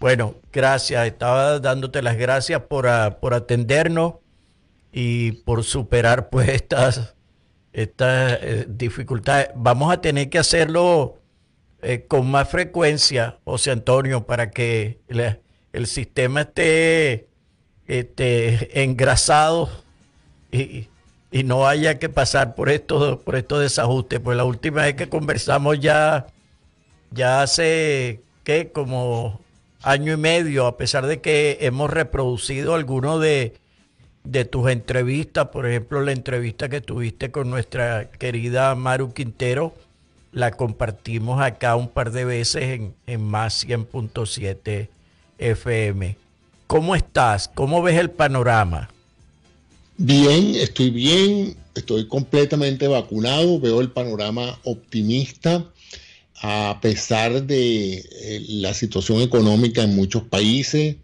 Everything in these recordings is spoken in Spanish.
Bueno, gracias. Estaba dándote las gracias por, ah, atendernos y por superar pues estas, estas eh, dificultades. Vamos a tener que hacerlo eh, con más frecuencia, José Antonio, para que el sistema esté, este engrasado y, y, no haya que pasar por estos, por estos desajustes. Pues la última vez que conversamos ya, ya hace, ¿qué? Como año y medio, a pesar de que hemos reproducido algunos de, de tus entrevistas, por ejemplo, la entrevista que tuviste con nuestra querida Maru Quintero, la compartimos acá un par de veces en, en más 100.7 FM. ¿Cómo estás? ¿Cómo ves el panorama? Bien, estoy bien, estoy completamente vacunado, veo el panorama optimista a pesar de eh, la situación económica en muchos países,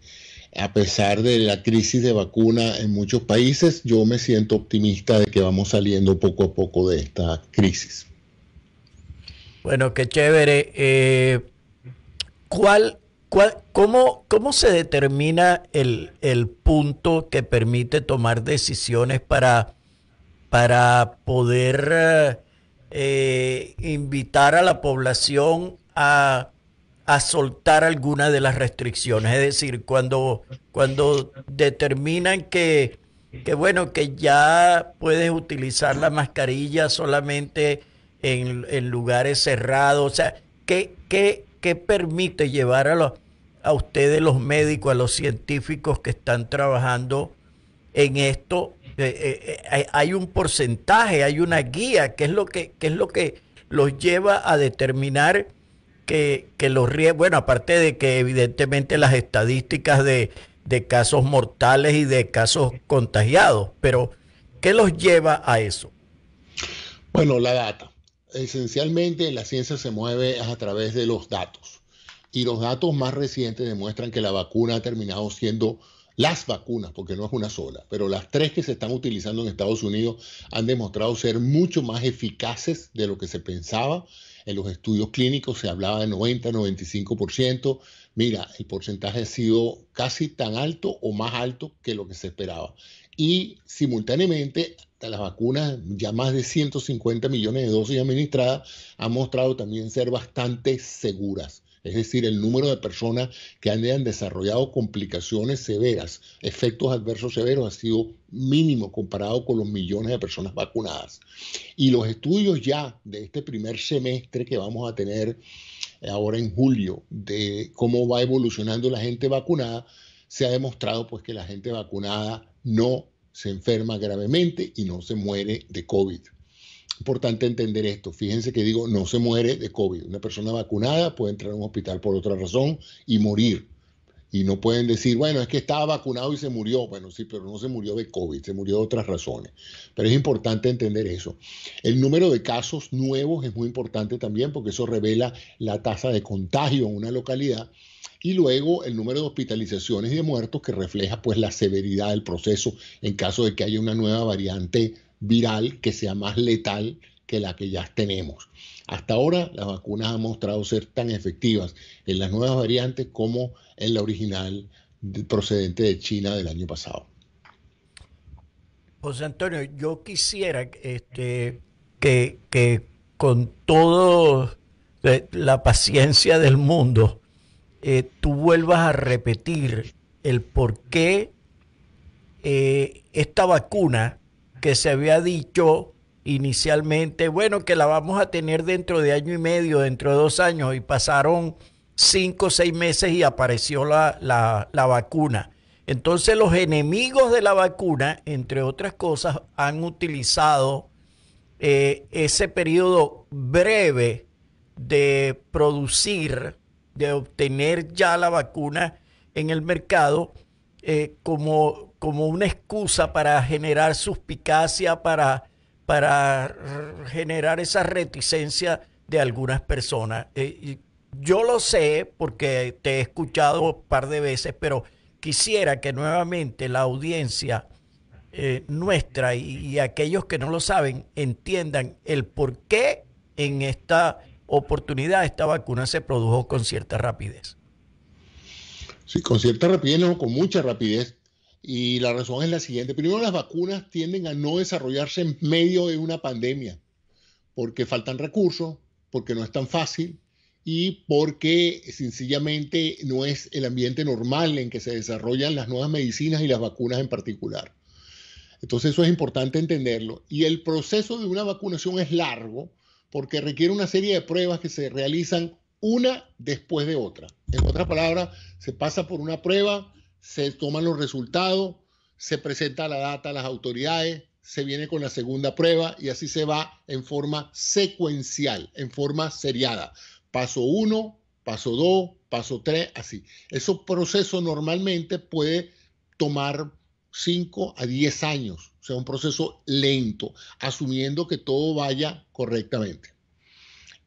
a pesar de la crisis de vacuna en muchos países, yo me siento optimista de que vamos saliendo poco a poco de esta crisis. Bueno, qué chévere. Eh, ¿Cuál ¿Cómo, ¿Cómo, se determina el, el, punto que permite tomar decisiones para, para poder eh, eh, invitar a la población a, soltar algunas de las restricciones. Es decir, cuando, cuando determinan que, bueno, que ya puedes utilizar la mascarilla solamente en, lugares cerrados. O sea, ¿qué, permite llevar a, los, a ustedes los médicos, a los científicos que están trabajando en esto eh, eh, eh, hay un porcentaje, hay una guía, ¿Qué es lo que, es lo que los lleva a determinar que, los riesgos, bueno, aparte de que evidentemente las estadísticas de, de casos mortales y de casos contagiados, pero ¿qué los lleva a eso? Bueno, la data. Esencialmente la ciencia se mueve a través de los datos y los datos más recientes demuestran que la vacuna ha terminado siendo las vacunas, porque no es una sola, pero las tres que se están utilizando en Estados Unidos han demostrado ser mucho más eficaces de lo que se pensaba. En los estudios clínicos se hablaba de 90, 95%. Mira, el porcentaje ha sido casi tan alto o más alto que lo que se esperaba. Y simultáneamente, las vacunas, ya más de 150 millones de dosis administradas, han mostrado también ser bastante seguras es decir, el número de personas que han desarrollado complicaciones severas, efectos adversos severos, ha sido mínimo comparado con los millones de personas vacunadas. Y los estudios ya de este primer semestre que vamos a tener eh, ahora en julio de cómo va evolucionando la gente vacunada, se ha demostrado pues que la gente vacunada no se enferma gravemente y no se muere de COVID importante entender esto. Fíjense que digo, no se muere de COVID. Una persona vacunada puede entrar a un hospital por otra razón y morir. Y no pueden decir, bueno, es que estaba vacunado y se murió. Bueno, sí, pero no se murió de COVID, se murió de otras razones. Pero es importante entender eso. El número de casos nuevos es muy importante también porque eso revela la tasa de contagio en una localidad. Y luego el número de hospitalizaciones y de muertos que refleja pues la severidad del proceso en caso de que haya una nueva variante viral que sea más letal que la que ya tenemos. Hasta ahora las vacunas han mostrado ser tan efectivas en las nuevas variantes como en la original procedente de China del año pasado. José Antonio, yo quisiera este, que, con toda la paciencia del mundo eh, tú vuelvas a repetir el por qué eh, esta vacuna que se había dicho inicialmente, bueno, que la vamos a tener dentro de año y medio, dentro de dos años, y pasaron cinco o seis meses y apareció la, vacuna. Entonces los enemigos de la vacuna, entre otras cosas, han utilizado eh, ese periodo breve de producir, de obtener ya la vacuna en el mercado, eh, como como una excusa para generar suspicacia, para, para generar esa reticencia de algunas personas. Eh, yo lo sé porque te he escuchado un par de veces, pero quisiera que nuevamente la audiencia eh, nuestra y, y, aquellos que no lo saben entiendan el por qué en esta oportunidad esta vacuna se produjo con cierta rapidez. Sí, con cierta rapidez, no, con mucha rapidez. Y la razón es la siguiente. Primero, las vacunas tienden a no desarrollarse en medio de una pandemia, porque faltan recursos, porque no es tan fácil y porque sencillamente no es el ambiente normal en que se desarrollan las nuevas medicinas y las vacunas en particular. Entonces eso es importante entenderlo. Y el proceso de una vacunación es largo porque requiere una serie de pruebas que se realizan una después de otra. En otras palabras, se pasa por una prueba, se toman los resultados, se presenta la data a las autoridades, se viene con la segunda prueba y así se va en forma secuencial, en forma seriada. Paso 1, paso 2, paso 3, así. Ese proceso normalmente puede tomar 5 a 10 años, o sea, un proceso lento, asumiendo que todo vaya correctamente.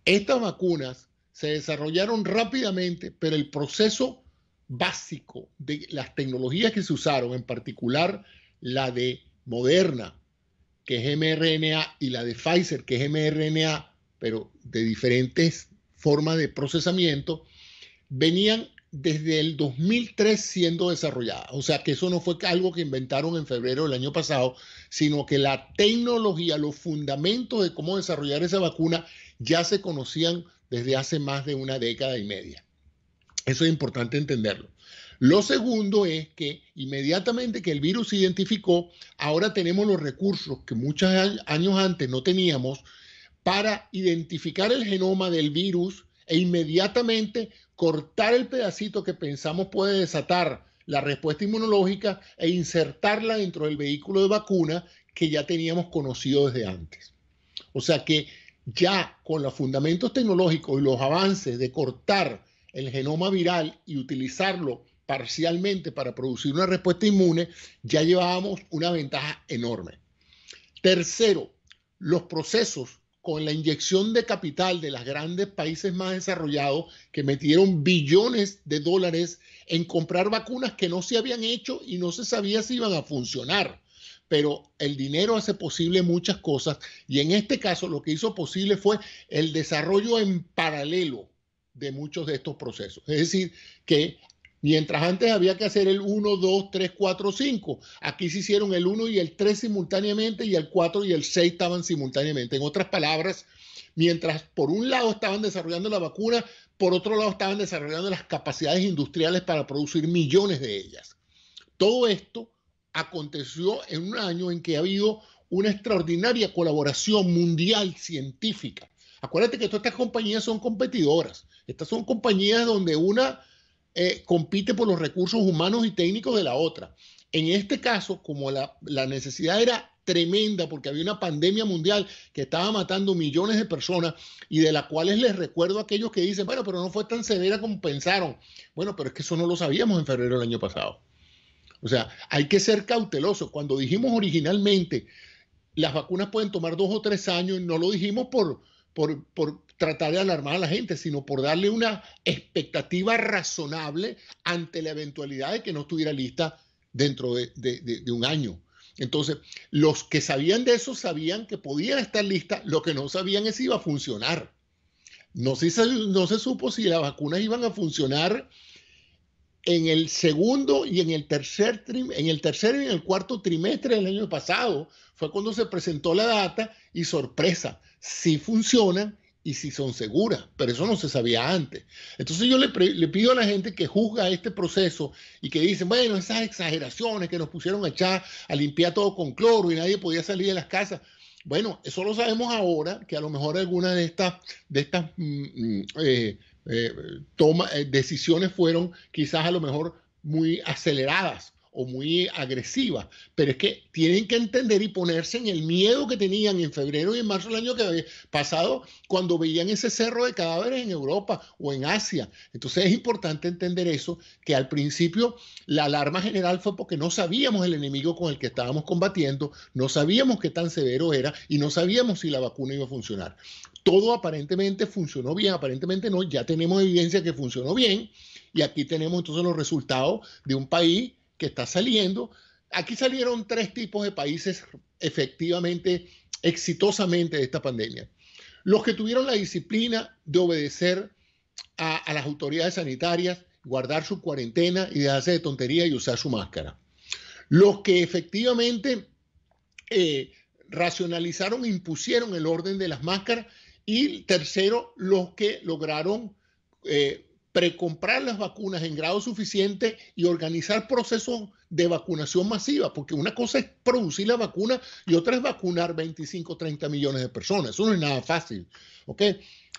Estas vacunas se desarrollaron rápidamente, pero el proceso básico de las tecnologías que se usaron, en particular la de Moderna, que es mRNA, y la de Pfizer, que es mRNA, pero de diferentes formas de procesamiento, venían desde el 2003 siendo desarrolladas. O sea que eso no fue algo que inventaron en febrero del año pasado, sino que la tecnología, los fundamentos de cómo desarrollar esa vacuna ya se conocían desde hace más de una década y media. Eso es importante entenderlo. Lo segundo es que inmediatamente que el virus se identificó, ahora tenemos los recursos que muchos años antes no teníamos para identificar el genoma del virus e inmediatamente cortar el pedacito que pensamos puede desatar la respuesta inmunológica e insertarla dentro del vehículo de vacuna que ya teníamos conocido desde antes. O sea que ya con los fundamentos tecnológicos y los avances de cortar el genoma viral y utilizarlo parcialmente para producir una respuesta inmune, ya llevábamos una ventaja enorme. Tercero, los procesos con la inyección de capital de los grandes países más desarrollados que metieron billones de dólares en comprar vacunas que no se habían hecho y no se sabía si iban a funcionar. Pero el dinero hace posible muchas cosas y en este caso lo que hizo posible fue el desarrollo en paralelo de muchos de estos procesos. Es decir, que mientras antes había que hacer el 1, 2, 3, 4, 5, aquí se hicieron el 1 y el 3 simultáneamente y el 4 y el 6 estaban simultáneamente. En otras palabras, mientras por un lado estaban desarrollando la vacuna, por otro lado estaban desarrollando las capacidades industriales para producir millones de ellas. Todo esto aconteció en un año en que ha habido una extraordinaria colaboración mundial científica. Acuérdate que todas estas compañías son competidoras. Estas son compañías donde una eh, compite por los recursos humanos y técnicos de la otra. En este caso, como la, necesidad era tremenda porque había una pandemia mundial que estaba matando millones de personas y de las cuales les recuerdo a aquellos que dicen, bueno, pero no fue tan severa como pensaron. Bueno, pero es que eso no lo sabíamos en febrero del año pasado. O sea, hay que ser cautelosos. Cuando dijimos originalmente, las vacunas pueden tomar dos o tres años, no lo dijimos por, por, por tratar de alarmar a la gente, sino por darle una expectativa razonable ante la eventualidad de que no estuviera lista dentro de, un año. Entonces, los que sabían de eso sabían que podía estar lista, lo que no sabían es si iba a funcionar. No se, supo si las vacunas iban a funcionar en el segundo y en el tercer en el tercer y en el cuarto trimestre del año pasado fue cuando se presentó la data y sorpresa, sí funcionan y si son seguras, pero eso no se sabía antes. Entonces yo le, pido a la gente que juzga este proceso y que dicen, bueno, esas exageraciones que nos pusieron a echar, a limpiar todo con cloro y nadie podía salir de las casas. Bueno, eso lo sabemos ahora, que a lo mejor alguna de estas, de estas mm, mm, eh, eh, toma, eh, decisiones fueron quizás a lo mejor muy aceleradas o muy agresiva, pero es que tienen que entender y ponerse en el miedo que tenían en febrero y en marzo del año que había pasado cuando veían ese cerro de cadáveres en Europa o en Asia. Entonces es importante entender eso, que al principio la alarma general fue porque no sabíamos el enemigo con el que estábamos combatiendo, no sabíamos qué tan severo era y no sabíamos si la vacuna iba a funcionar. Todo aparentemente funcionó bien, aparentemente no, ya tenemos evidencia que funcionó bien y aquí tenemos entonces los resultados de un país que está saliendo. Aquí salieron tres tipos de países efectivamente, exitosamente de esta pandemia. Los que tuvieron la disciplina de obedecer a, las autoridades sanitarias, guardar su cuarentena y dejarse de tontería y usar su máscara. Los que efectivamente eh, racionalizaron e impusieron el orden de las máscaras. Y tercero, los que lograron eh, precomprar las vacunas en grado suficiente y organizar procesos de vacunación masiva, porque una cosa es producir la vacuna y otra es vacunar 25, o 30 millones de personas. Eso no es nada fácil. ¿ok?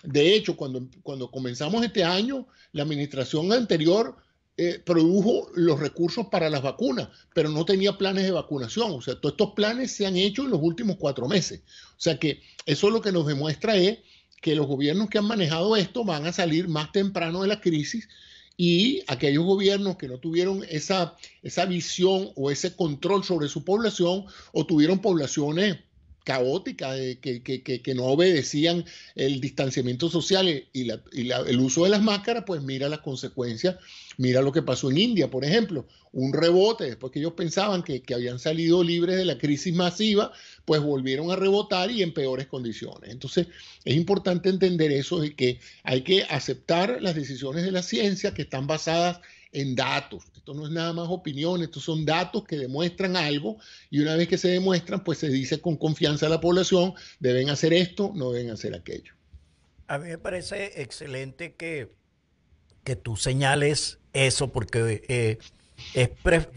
De hecho, cuando, cuando comenzamos este año, la administración anterior eh, produjo los recursos para las vacunas, pero no tenía planes de vacunación. O sea, todos estos planes se han hecho en los últimos cuatro meses. O sea que eso lo que nos demuestra es que los gobiernos que han manejado esto van a salir más temprano de la crisis y aquellos gobiernos que no tuvieron esa, esa visión o ese control sobre su población o tuvieron poblaciones caótica, de, eh, que, no obedecían el distanciamiento social y, la, el uso de las máscaras, pues mira las consecuencias, mira lo que pasó en India, por ejemplo, un rebote, después que ellos pensaban que, habían salido libres de la crisis masiva, pues volvieron a rebotar y en peores condiciones. Entonces, es importante entender eso de que hay que aceptar las decisiones de la ciencia que están basadas en datos, esto no es nada más opinión, estos son datos que demuestran algo y una vez que se demuestran, pues se dice con confianza a la población, deben hacer esto, no deben hacer aquello. A mí me parece excelente que, que tú señales eso porque eh,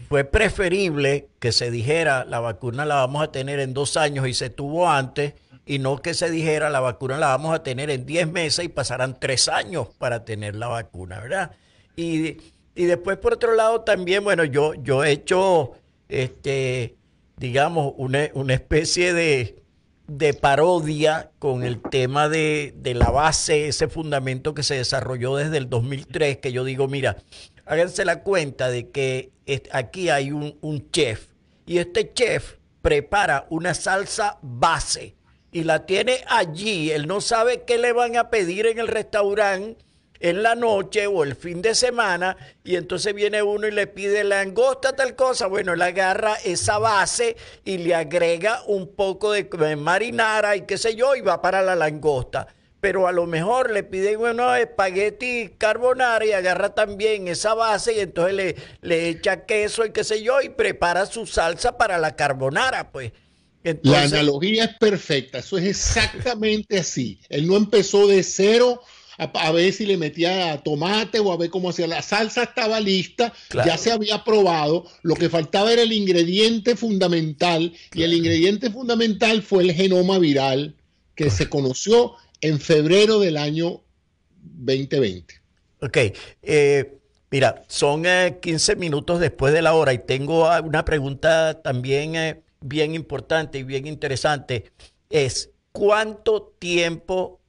fue preferible que se dijera la vacuna la vamos a tener en dos años y se tuvo antes y no que se dijera la vacuna la vamos a tener en diez meses y pasarán tres años para tener la vacuna, ¿verdad? Y y después, por otro lado, también, bueno, yo, yo he hecho, este, digamos, una, especie de, parodia con el tema de, la base, ese fundamento que se desarrolló desde el 2003, que yo digo, mira, háganse la cuenta de que aquí hay un, un chef y este chef prepara una salsa base y la tiene allí, él no sabe qué le van a pedir en el restaurante en la noche o el fin de semana y entonces viene uno y le pide langosta tal cosa. Bueno, él agarra esa base y le agrega un poco de marinara y qué sé yo y va para la langosta pero a lo mejor le piden bueno, espagueti carbonara y agarra también esa base y entonces le, le echa queso y qué sé yo y prepara su salsa para la carbonara, pues. La analogía es perfecta, eso es exactamente así. Él no empezó de cero, a, ver si le metía tomate o a ver cómo hacía. La salsa estaba lista, ya se había probado, lo que faltaba era el ingrediente fundamental y el ingrediente fundamental fue el genoma viral que se conoció en febrero del año 2020. Ok, eh, mira, son 15 eh, minutos después de la hora y tengo ah, una pregunta también eh, bien importante y bien interesante. Es, ¿cuánto tiempo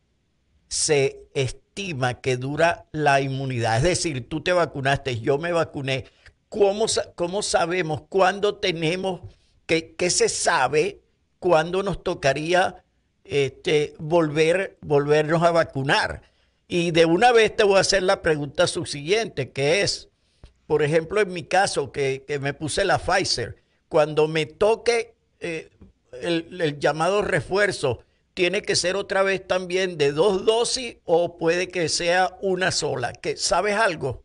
se estima que dura la inmunidad. Es decir, tú te vacunaste, yo me vacuné. ¿Cómo, sabemos cuándo tenemos, qué, qué se sabe cuándo nos tocaría este, volver, volvernos a vacunar? Y de una vez te voy a hacer la pregunta subsiguiente, que es, por ejemplo, en mi caso, que, me puse la Pfizer, cuando me toque eh, el llamado refuerzo, tiene que ser otra vez también de dos dosis o puede que sea una sola? ¿Sabes algo?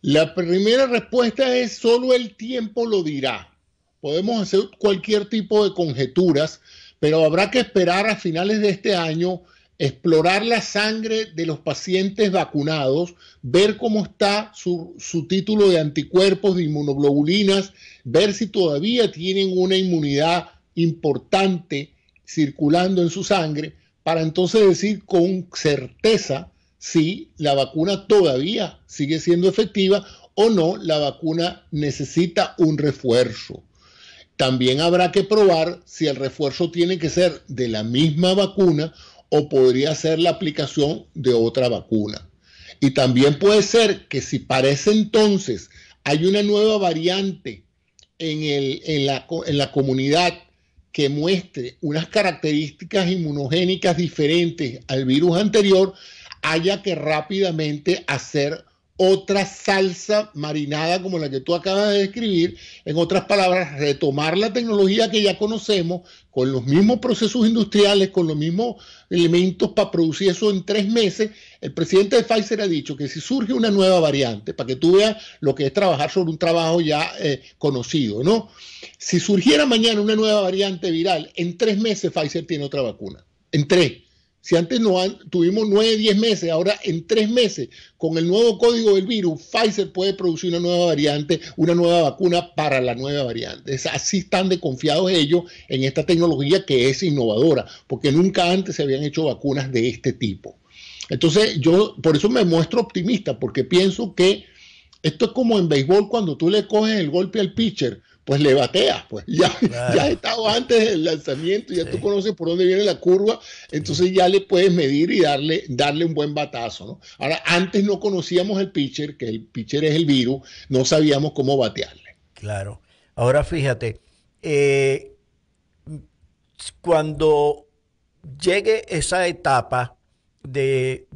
La primera respuesta es solo el tiempo lo dirá. Podemos hacer cualquier tipo de conjeturas, pero habrá que esperar a finales de este año, explorar la sangre de los pacientes vacunados, ver cómo está su, su título de anticuerpos, de inmunoglobulinas, ver si todavía tienen una inmunidad importante circulando en su sangre para entonces decir con certeza si la vacuna todavía sigue siendo efectiva o no la vacuna necesita un refuerzo. También habrá que probar si el refuerzo tiene que ser de la misma vacuna o podría ser la aplicación de otra vacuna. Y también puede ser que si parece entonces hay una nueva variante en, el, la, en la comunidad que muestre unas características inmunogénicas diferentes al virus anterior, haya que rápidamente hacer otra salsa marinada como la que tú acabas de describir, en otras palabras, retomar la tecnología que ya conocemos con los mismos procesos industriales, con los mismos elementos para producir eso en tres meses. El presidente de Pfizer ha dicho que si surge una nueva variante, para que tú veas lo que es trabajar sobre un trabajo ya eh, conocido, ¿no? Si surgiera mañana una nueva variante viral, en tres meses Pfizer tiene otra vacuna, en tres. Si antes no tuvimos 9, 10 meses, ahora en 3 meses, con el nuevo código del virus, Pfizer puede producir una nueva variante, una nueva vacuna para la nueva variante. así están de confiados ellos en esta tecnología que es innovadora, porque nunca antes se habían hecho vacunas de este tipo. Entonces, yo por eso me muestro optimista, porque pienso que esto es como en béisbol cuando tú le coges el golpe al pitcher pues le bateas, pues ya, ya has estado antes del lanzamiento, ya tú conoces por dónde viene la curva, entonces ya le puedes medir y darle, darle un buen batazo. ¿no? Ahora, antes no conocíamos el pitcher, que el pitcher es el virus, no sabíamos cómo batearle. Claro. Ahora fíjate, eh, cuando llegue esa etapa de,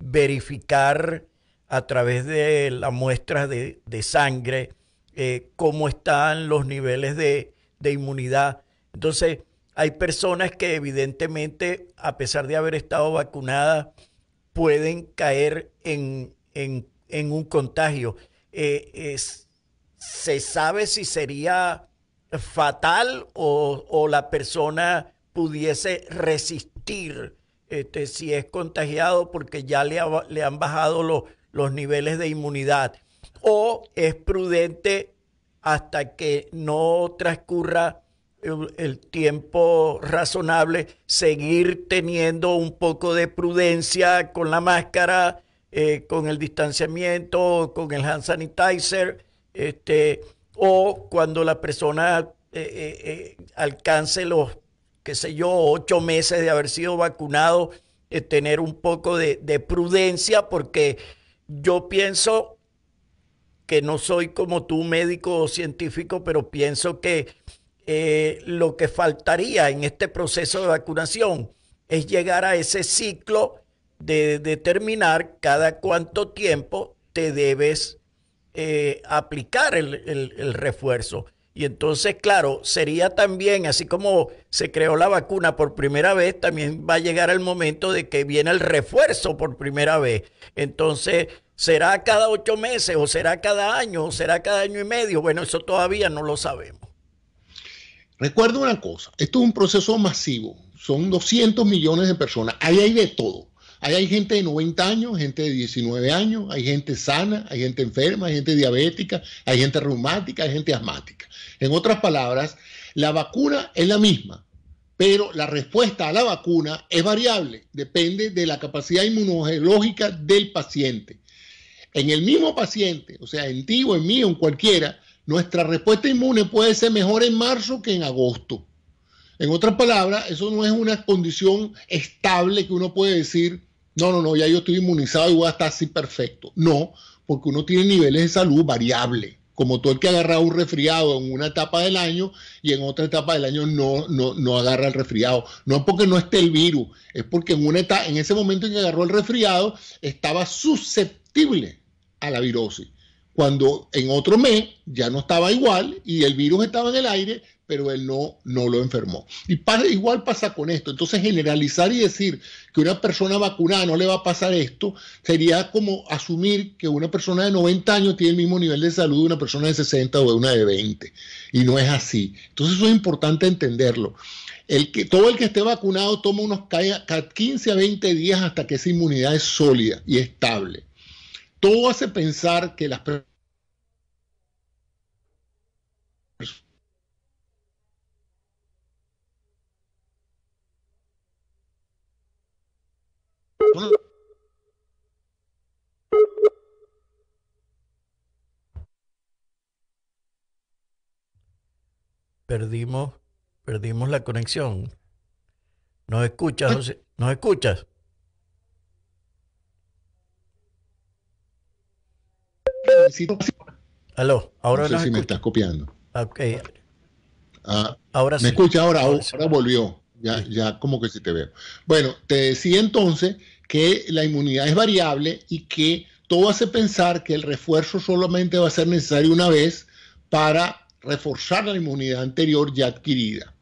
verificar a través de la muestra de, de sangre, eh, cómo están los niveles de, inmunidad. Entonces, hay personas que evidentemente, a pesar de haber estado vacunadas, pueden caer en, un contagio. Eh, ¿Se sabe si sería fatal o, la persona pudiese resistir este, si es contagiado porque ya le, han bajado los niveles de inmunidad? o es prudente hasta que no transcurra el, tiempo razonable, seguir teniendo un poco de prudencia con la máscara, eh, con el distanciamiento, con el hand sanitizer, este, o cuando la persona eh, eh, alcance los, qué sé yo, ocho meses de haber sido vacunado, tener un poco de, de prudencia, porque yo pienso que no soy como tú médico o científico, pero pienso que eh, lo que faltaría en este proceso de vacunación es llegar a ese ciclo de determinar cada cuánto tiempo te debes eh, aplicar el refuerzo. Y entonces, claro, sería también, así como se creó la vacuna por primera vez, también va a llegar el momento de que viene el refuerzo por primera vez. Entonces, ¿Será cada ocho meses o será cada año o será cada año y medio? Bueno, eso todavía no lo sabemos. Recuerda una cosa, esto es un proceso masivo, son 200 millones de personas, ahí hay de todo. Ahí hay gente de 90 años, gente de 19 años, hay gente sana, hay gente enferma, hay gente diabética, hay gente reumática, hay gente asmática. En otras palabras, la vacuna es la misma, pero la respuesta a la vacuna es variable, depende de la capacidad inmunológica del paciente en el mismo paciente, o sea, en ti o en mí o en cualquiera, nuestra respuesta inmune puede ser mejor en marzo que en agosto. En otras palabras, eso no es una condición estable que uno puede decir, no, no, no, ya yo estoy inmunizado y voy a estar así perfecto. No, porque uno tiene niveles de salud variables, como todo el que agarra un resfriado en una etapa del año y en otra etapa del año no, no, no agarra el resfriado. No es porque no esté el virus, es porque en, una en ese momento en que agarró el resfriado estaba susceptible a la virosis. Cuando en otro mes ya no estaba igual y el virus estaba en el aire, pero él no, no lo enfermó. Y igual pasa con esto. Entonces generalizar y decir que una persona vacunada no le va a pasar esto sería como asumir que una persona de 90 años tiene el mismo nivel de salud de una persona de 60 o de una de 20. Y no es así. Entonces eso es importante entenderlo. El que, todo el que esté vacunado toma unos 15 a 20 días hasta que esa inmunidad es sólida y estable todo hace pensar que las Perdimos, perdimos la conexión. ¿No escuchas, ¿No ¿Nos escuchas? Aló, ahora no sé si me estás copiando. Ah, ahora sí. me escucha ahora, ahora, volvió. Ya, como que sí te veo. Bueno, te decía entonces que la inmunidad es variable y que todo hace pensar que el refuerzo solamente va a ser necesario una vez para reforzar la inmunidad anterior ya adquirida,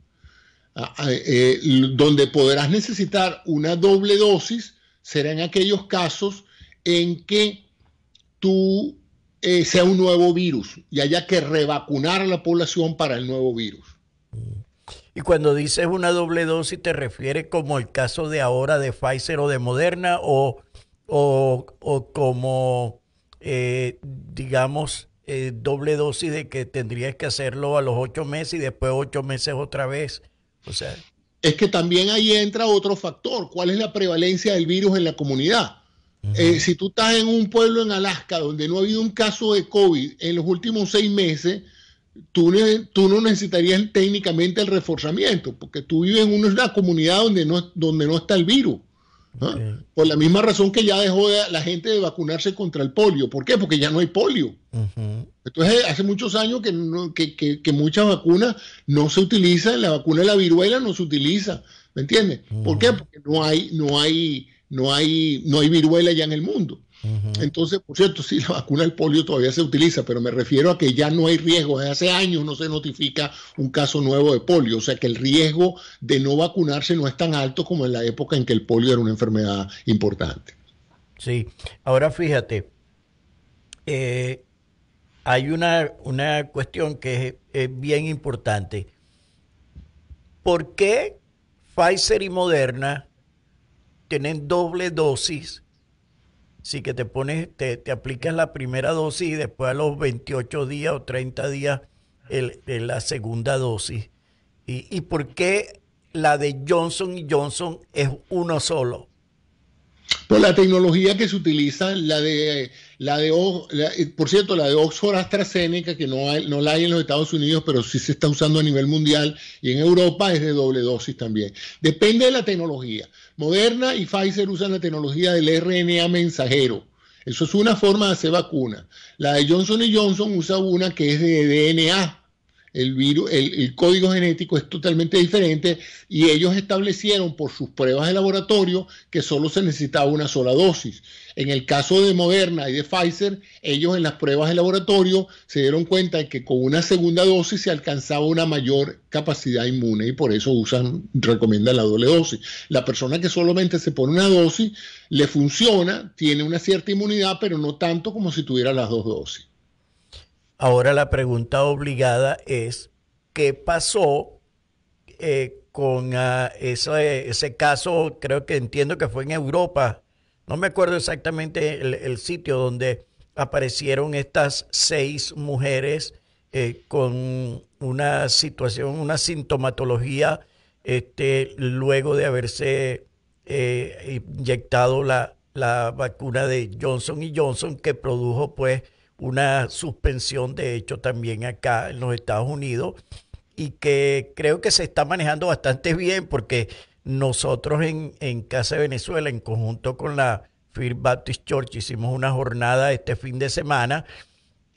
ah, ah, eh, eh, donde podrás necesitar una doble dosis será en aquellos casos en que tú eh, sea un nuevo virus y haya que revacunar a la población para el nuevo virus. Y cuando dices una doble dosis, ¿te refieres como el caso de ahora de Pfizer o de Moderna o, como, eh, digamos, eh, doble dosis de que tendrías que hacerlo a los ocho meses y después ocho meses otra vez? O sea... Es que también ahí entra otro factor, ¿cuál es la prevalencia del virus en la comunidad? Eh, si tú estás en un pueblo en Alaska donde no ha habido un caso de COVID en los últimos seis meses, tú, no necesitarías técnicamente el reforzamiento, porque tú vives en una, comunidad donde no, está el virus. Por la misma razón que ya dejó la gente de vacunarse contra el polio. ¿Por qué? Porque ya no hay polio. Entonces, hace muchos años que, muchas vacunas no se utilizan, la vacuna de la viruela no se utiliza. ¿Me entiendes? ¿Por mm. qué? Porque no hay, no hay no hay, no hay viruela ya en el mundo. Entonces, por cierto, si la vacuna del polio todavía se utiliza, pero me refiero a que ya no hay riesgo. hace años no se notifica un caso nuevo de polio, o sea que el riesgo de no vacunarse no es tan alto como en la época en que el polio era una enfermedad importante. Sí, ahora fíjate, eh, hay una, cuestión que es, es bien importante. ¿Por qué Pfizer y Moderna tienen doble dosis. sí que te pones, te, aplicas la primera dosis y después a los 28 días o 30 días el, la segunda dosis. ¿Y, ¿Y por qué la de Johnson y Johnson es uno solo? Por la tecnología que se utiliza, la de la de, eh, por cierto, la de Oxford AstraZeneca, que no, no la hay en los Estados Unidos, pero sí se está usando a nivel mundial y en Europa es de doble dosis también. Depende de la tecnología. Moderna y Pfizer usan la tecnología del RNA mensajero. Eso es una forma de hacer vacuna. La de Johnson Johnson usa una que es de DNA el virus, el, código genético es totalmente diferente y ellos establecieron por sus pruebas de laboratorio que solo se necesitaba una sola dosis. En el caso de Moderna y de Pfizer, ellos en las pruebas de laboratorio se dieron cuenta de que con una segunda dosis se alcanzaba una mayor capacidad inmune y por eso usan, recomiendan la doble dosis. La persona que solamente se pone una dosis le funciona, tiene una cierta inmunidad, pero no tanto como si tuviera las dos dosis. Ahora la pregunta obligada es, ¿qué pasó eh, con ah, ese, caso? Creo que entiendo que fue en Europa, no me acuerdo exactamente el, sitio donde aparecieron estas seis mujeres eh, con una situación, una sintomatología, este, luego de haberse eh, inyectado la, la, vacuna de Johnson y Johnson que produjo pues una suspensión de hecho también acá en los Estados Unidos y que creo que se está manejando bastante bien porque nosotros en, Casa de Venezuela, en conjunto con la First Baptist Church, hicimos una jornada este fin de semana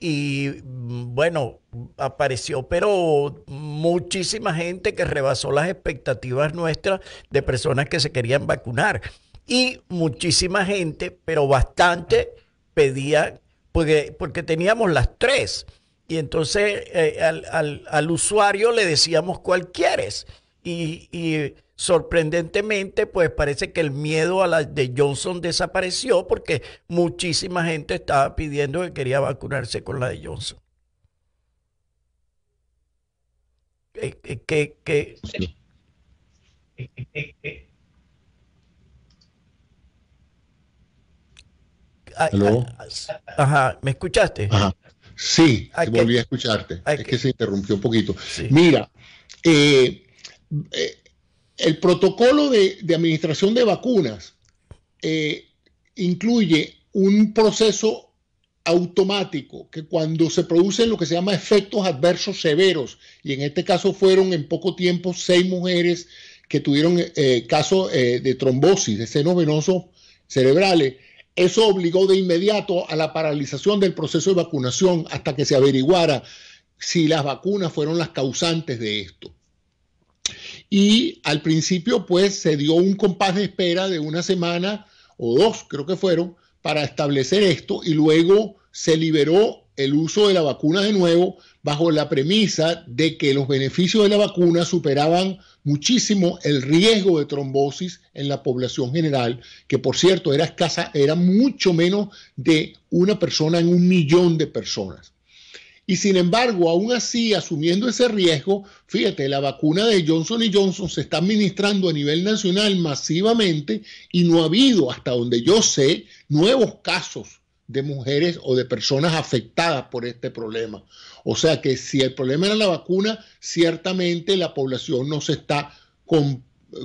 y mm, bueno, apareció, pero muchísima gente que rebasó las expectativas nuestras de personas que se querían vacunar. Y muchísima gente, pero bastante, pedía porque, teníamos las tres. Y entonces eh, al, usuario le decíamos cuál quieres. Y, sorprendentemente, pues parece que el miedo a la de Johnson desapareció porque muchísima gente estaba pidiendo que quería vacunarse con la de Johnson. Eh, eh, ajá, ¿me escuchaste? Sí, volví a escucharte. es que, se interrumpió un poquito. Mira, eh, eh, el protocolo de, administración de vacunas eh, incluye un proceso automático que cuando se producen lo que se llama efectos adversos severos, y en este caso fueron en poco tiempo seis mujeres que tuvieron casos de trombosis, de senos venosos cerebrales, eso obligó de inmediato a la paralización del proceso de vacunación hasta que se averiguara si las vacunas fueron las causantes de esto. Y al principio, pues, se dio un compás de espera de una semana o dos, creo que fueron, para establecer esto y luego se liberó el uso de la vacuna de nuevo bajo la premisa de que los beneficios de la vacuna superaban muchísimo el riesgo de trombosis en la población general, que por cierto era escasa, era mucho menos de una persona en un millón de personas. Y sin embargo, aún así, asumiendo ese riesgo, fíjate, la vacuna de Johnson Johnson se está administrando a nivel nacional masivamente y no ha habido, hasta donde yo sé, nuevos casos de mujeres o de personas afectadas por este problema. O sea que si el problema era la vacuna, ciertamente la población no se está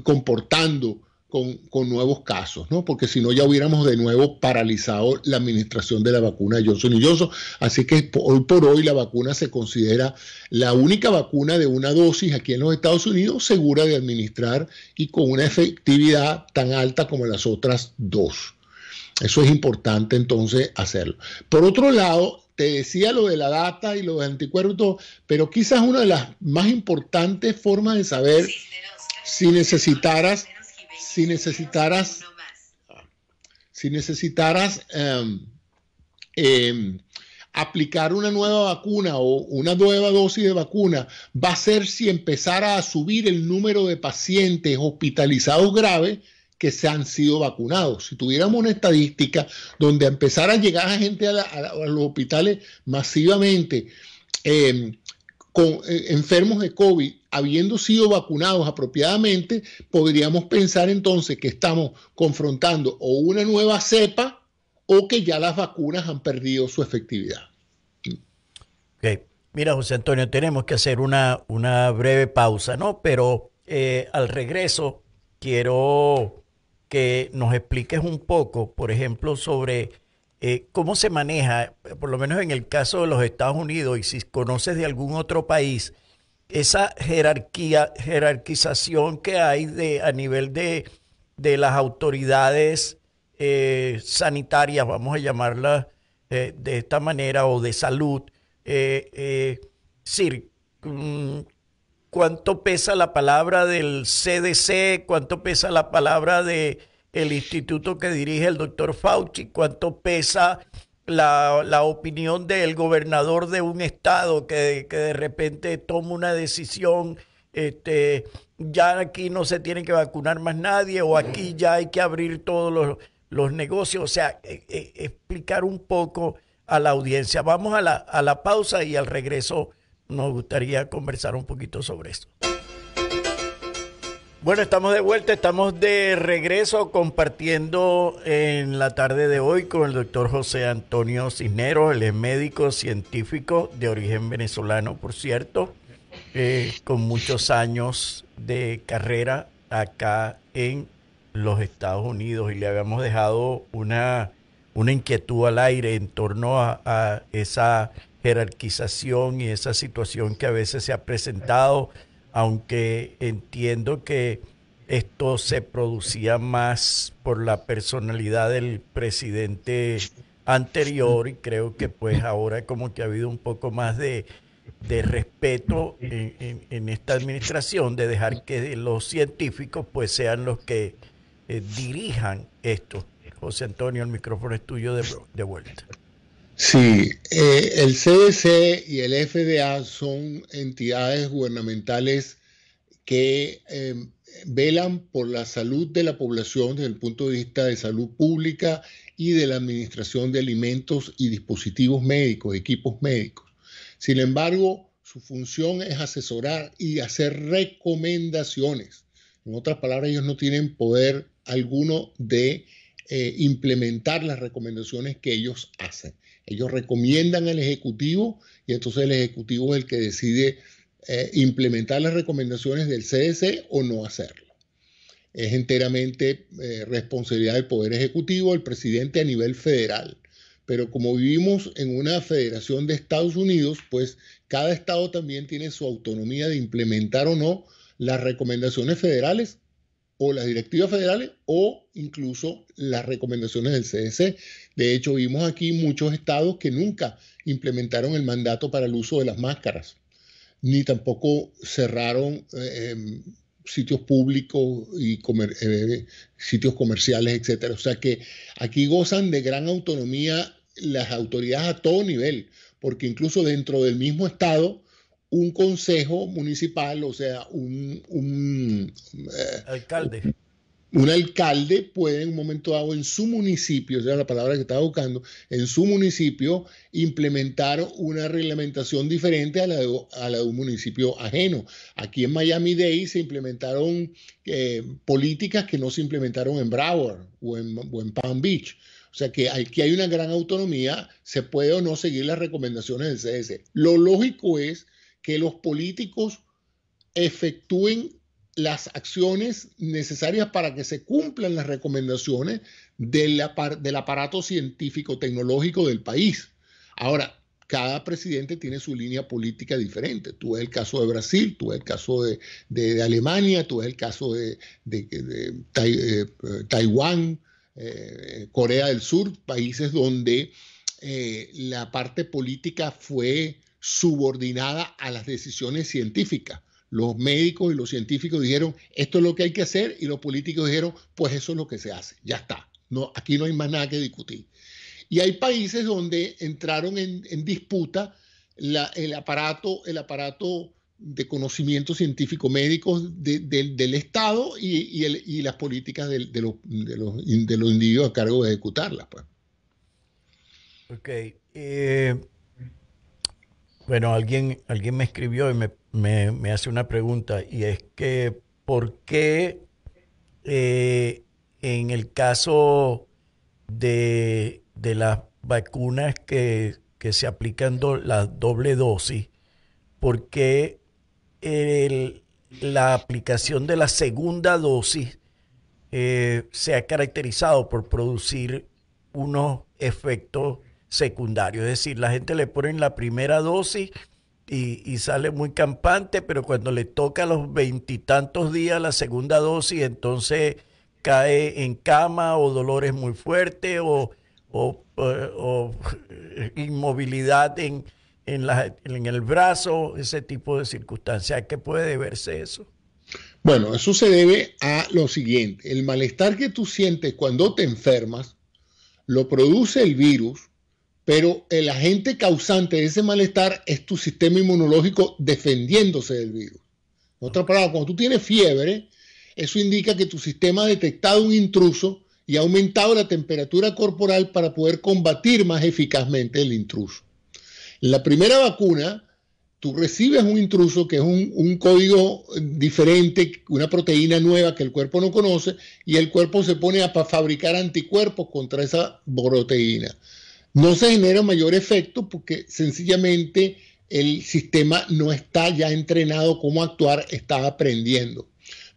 comportando con, nuevos casos, ¿no? Porque si no ya hubiéramos de nuevo paralizado la administración de la vacuna de Johnson Johnson. Así que hoy por hoy la vacuna se considera la única vacuna de una dosis aquí en los Estados Unidos segura de administrar y con una efectividad tan alta como las otras dos. Eso es importante entonces hacerlo. Por otro lado, te decía lo de la data y lo de anticuerpos, pero quizás una de las más importantes formas de saber si necesitaras, ah. si necesitaras, em, em, aplicar una nueva vacuna o una nueva dosis de vacuna, va a ser si empezara a subir el número de pacientes hospitalizados graves que se han sido vacunados. Si tuviéramos una estadística donde empezaran a llegar a gente a, los hospitales masivamente, em, con eh, enfermos de COVID, habiendo sido vacunados apropiadamente, podríamos pensar entonces que estamos confrontando o una nueva cepa o que ya las vacunas han perdido su efectividad. Okay. Mira, José Antonio, tenemos que hacer una, una breve pausa, ¿no? Pero eh, al regreso quiero que nos expliques un poco, por ejemplo, sobre eh, cómo se maneja, por lo menos en el caso de los Estados Unidos, y si conoces de algún otro país, esa jerarquía, jerarquización que hay de, a nivel de, las autoridades eh, sanitarias, vamos a llamarla eh, de esta manera, o de salud. Eh, mm, cuánto pesa la palabra del CDC, cuánto pesa la palabra del instituto que dirige el doctor Fauci, cuánto pesa la, la, opinión del gobernador de un estado que, que de repente toma una decisión, este, ya aquí no se tiene que vacunar más nadie o aquí ya hay que abrir todos los, los negocios. O sea, e, e, explicar un poco a la audiencia. Vamos a a la pausa y al regreso nos gustaría conversar un poquito sobre eso. Bueno, estamos de vuelta, estamos de regreso compartiendo en la tarde de hoy con el doctor José Antonio Cisneros, él es médico científico de origen venezolano, por cierto, eh, con muchos años de carrera acá en los Estados Unidos y le habíamos dejado una, una inquietud al aire en torno a esa jerarquización y esa situación que a veces se ha presentado, aunque entiendo que esto se producía más por la personalidad del presidente anterior y creo que pues ahora como que ha habido un poco más de, respeto en, esta administración, de dejar que los científicos pues sean los que eh, dirijan esto. José Antonio, el micrófono es tuyo de vuelta. Sí, eh, el CDC y el FDA son entidades gubernamentales que em, velan por la salud de la población desde el punto de vista de salud pública y de la administración de alimentos y dispositivos médicos, equipos médicos. Sin embargo, su función es asesorar y hacer recomendaciones. En otras palabras, ellos no tienen poder alguno de eh, implementar las recomendaciones que ellos hacen. Ellos recomiendan al Ejecutivo y entonces el Ejecutivo es el que decide eh, implementar las recomendaciones del CDC o no hacerlo. Es enteramente eh, responsabilidad del Poder Ejecutivo, el presidente a nivel federal. Pero como vivimos en una federación de Estados Unidos, pues cada estado también tiene su autonomía de implementar o no las recomendaciones federales o las directivas federales o incluso las recomendaciones del CDC. De hecho, vimos aquí muchos estados que nunca implementaron el mandato para el uso de las máscaras, ni tampoco cerraron em, sitios públicos y eh, sitios comerciales, etc. O sea que aquí gozan de gran autonomía las autoridades a todo nivel, porque incluso dentro del mismo estado un consejo municipal, o sea, un, eh, alcalde. Un, alcalde puede en un momento dado en su municipio, esa sea, la palabra que estaba buscando, en su municipio implementar una reglamentación diferente a la de, a de un municipio ajeno. Aquí en Miami Dade se implementaron eh, políticas que no se implementaron en Broward o en, Palm Beach. O sea que aquí hay una gran autonomía, se puede o no seguir las recomendaciones del CDC. Lo lógico es que los políticos efectúen las acciones necesarias para que se cumplan las recomendaciones del, aparato científico-tecnológico del país. Ahora, cada presidente tiene su línea política diferente. Tú ves el caso de Brasil, tú es el caso de, Alemania, tú es el caso de, eh, Taiwán, eh, Corea del Sur, países donde eh, la parte política fue subordinada a las decisiones científicas. Los médicos y los científicos dijeron, esto es lo que hay que hacer, y los políticos dijeron, pues eso es lo que se hace, ya está. No, aquí no hay más nada que discutir. Y hay países donde entraron en, disputa el, aparato, el aparato de conocimiento científico-médico del Estado y, las políticas de los, de, los, individuos a cargo de ejecutarlas. Pues. Eh, bueno, alguien, alguien me escribió y me, me, hace una pregunta y es que ¿por qué eh, en el caso de, de las vacunas que, que se aplican la doble dosis, ¿por qué el, la aplicación de la segunda dosis eh, se ha caracterizado por producir unos efectos secundario. Es decir, la gente le pone la primera dosis y, sale muy campante, pero cuando le toca los veintitantos días la segunda dosis, entonces cae en cama o dolores muy fuertes o, inmovilidad en, en el brazo, ese tipo de circunstancias. ¿A qué puede deberse eso? Bueno, eso se debe a lo siguiente. El malestar que tú sientes cuando te enfermas lo produce el virus pero el agente causante de ese malestar es tu sistema inmunológico defendiéndose del virus. En otra palabra, cuando tú tienes fiebre, eso indica que tu sistema ha detectado un intruso y ha aumentado la temperatura corporal para poder combatir más eficazmente el intruso. En la primera vacuna, tú recibes un intruso que es un, un, código diferente, una proteína nueva que el cuerpo no conoce, y el cuerpo se pone a fabricar anticuerpos contra esa proteína. No se genera mayor efecto porque sencillamente el sistema no está ya entrenado cómo actuar, está aprendiendo.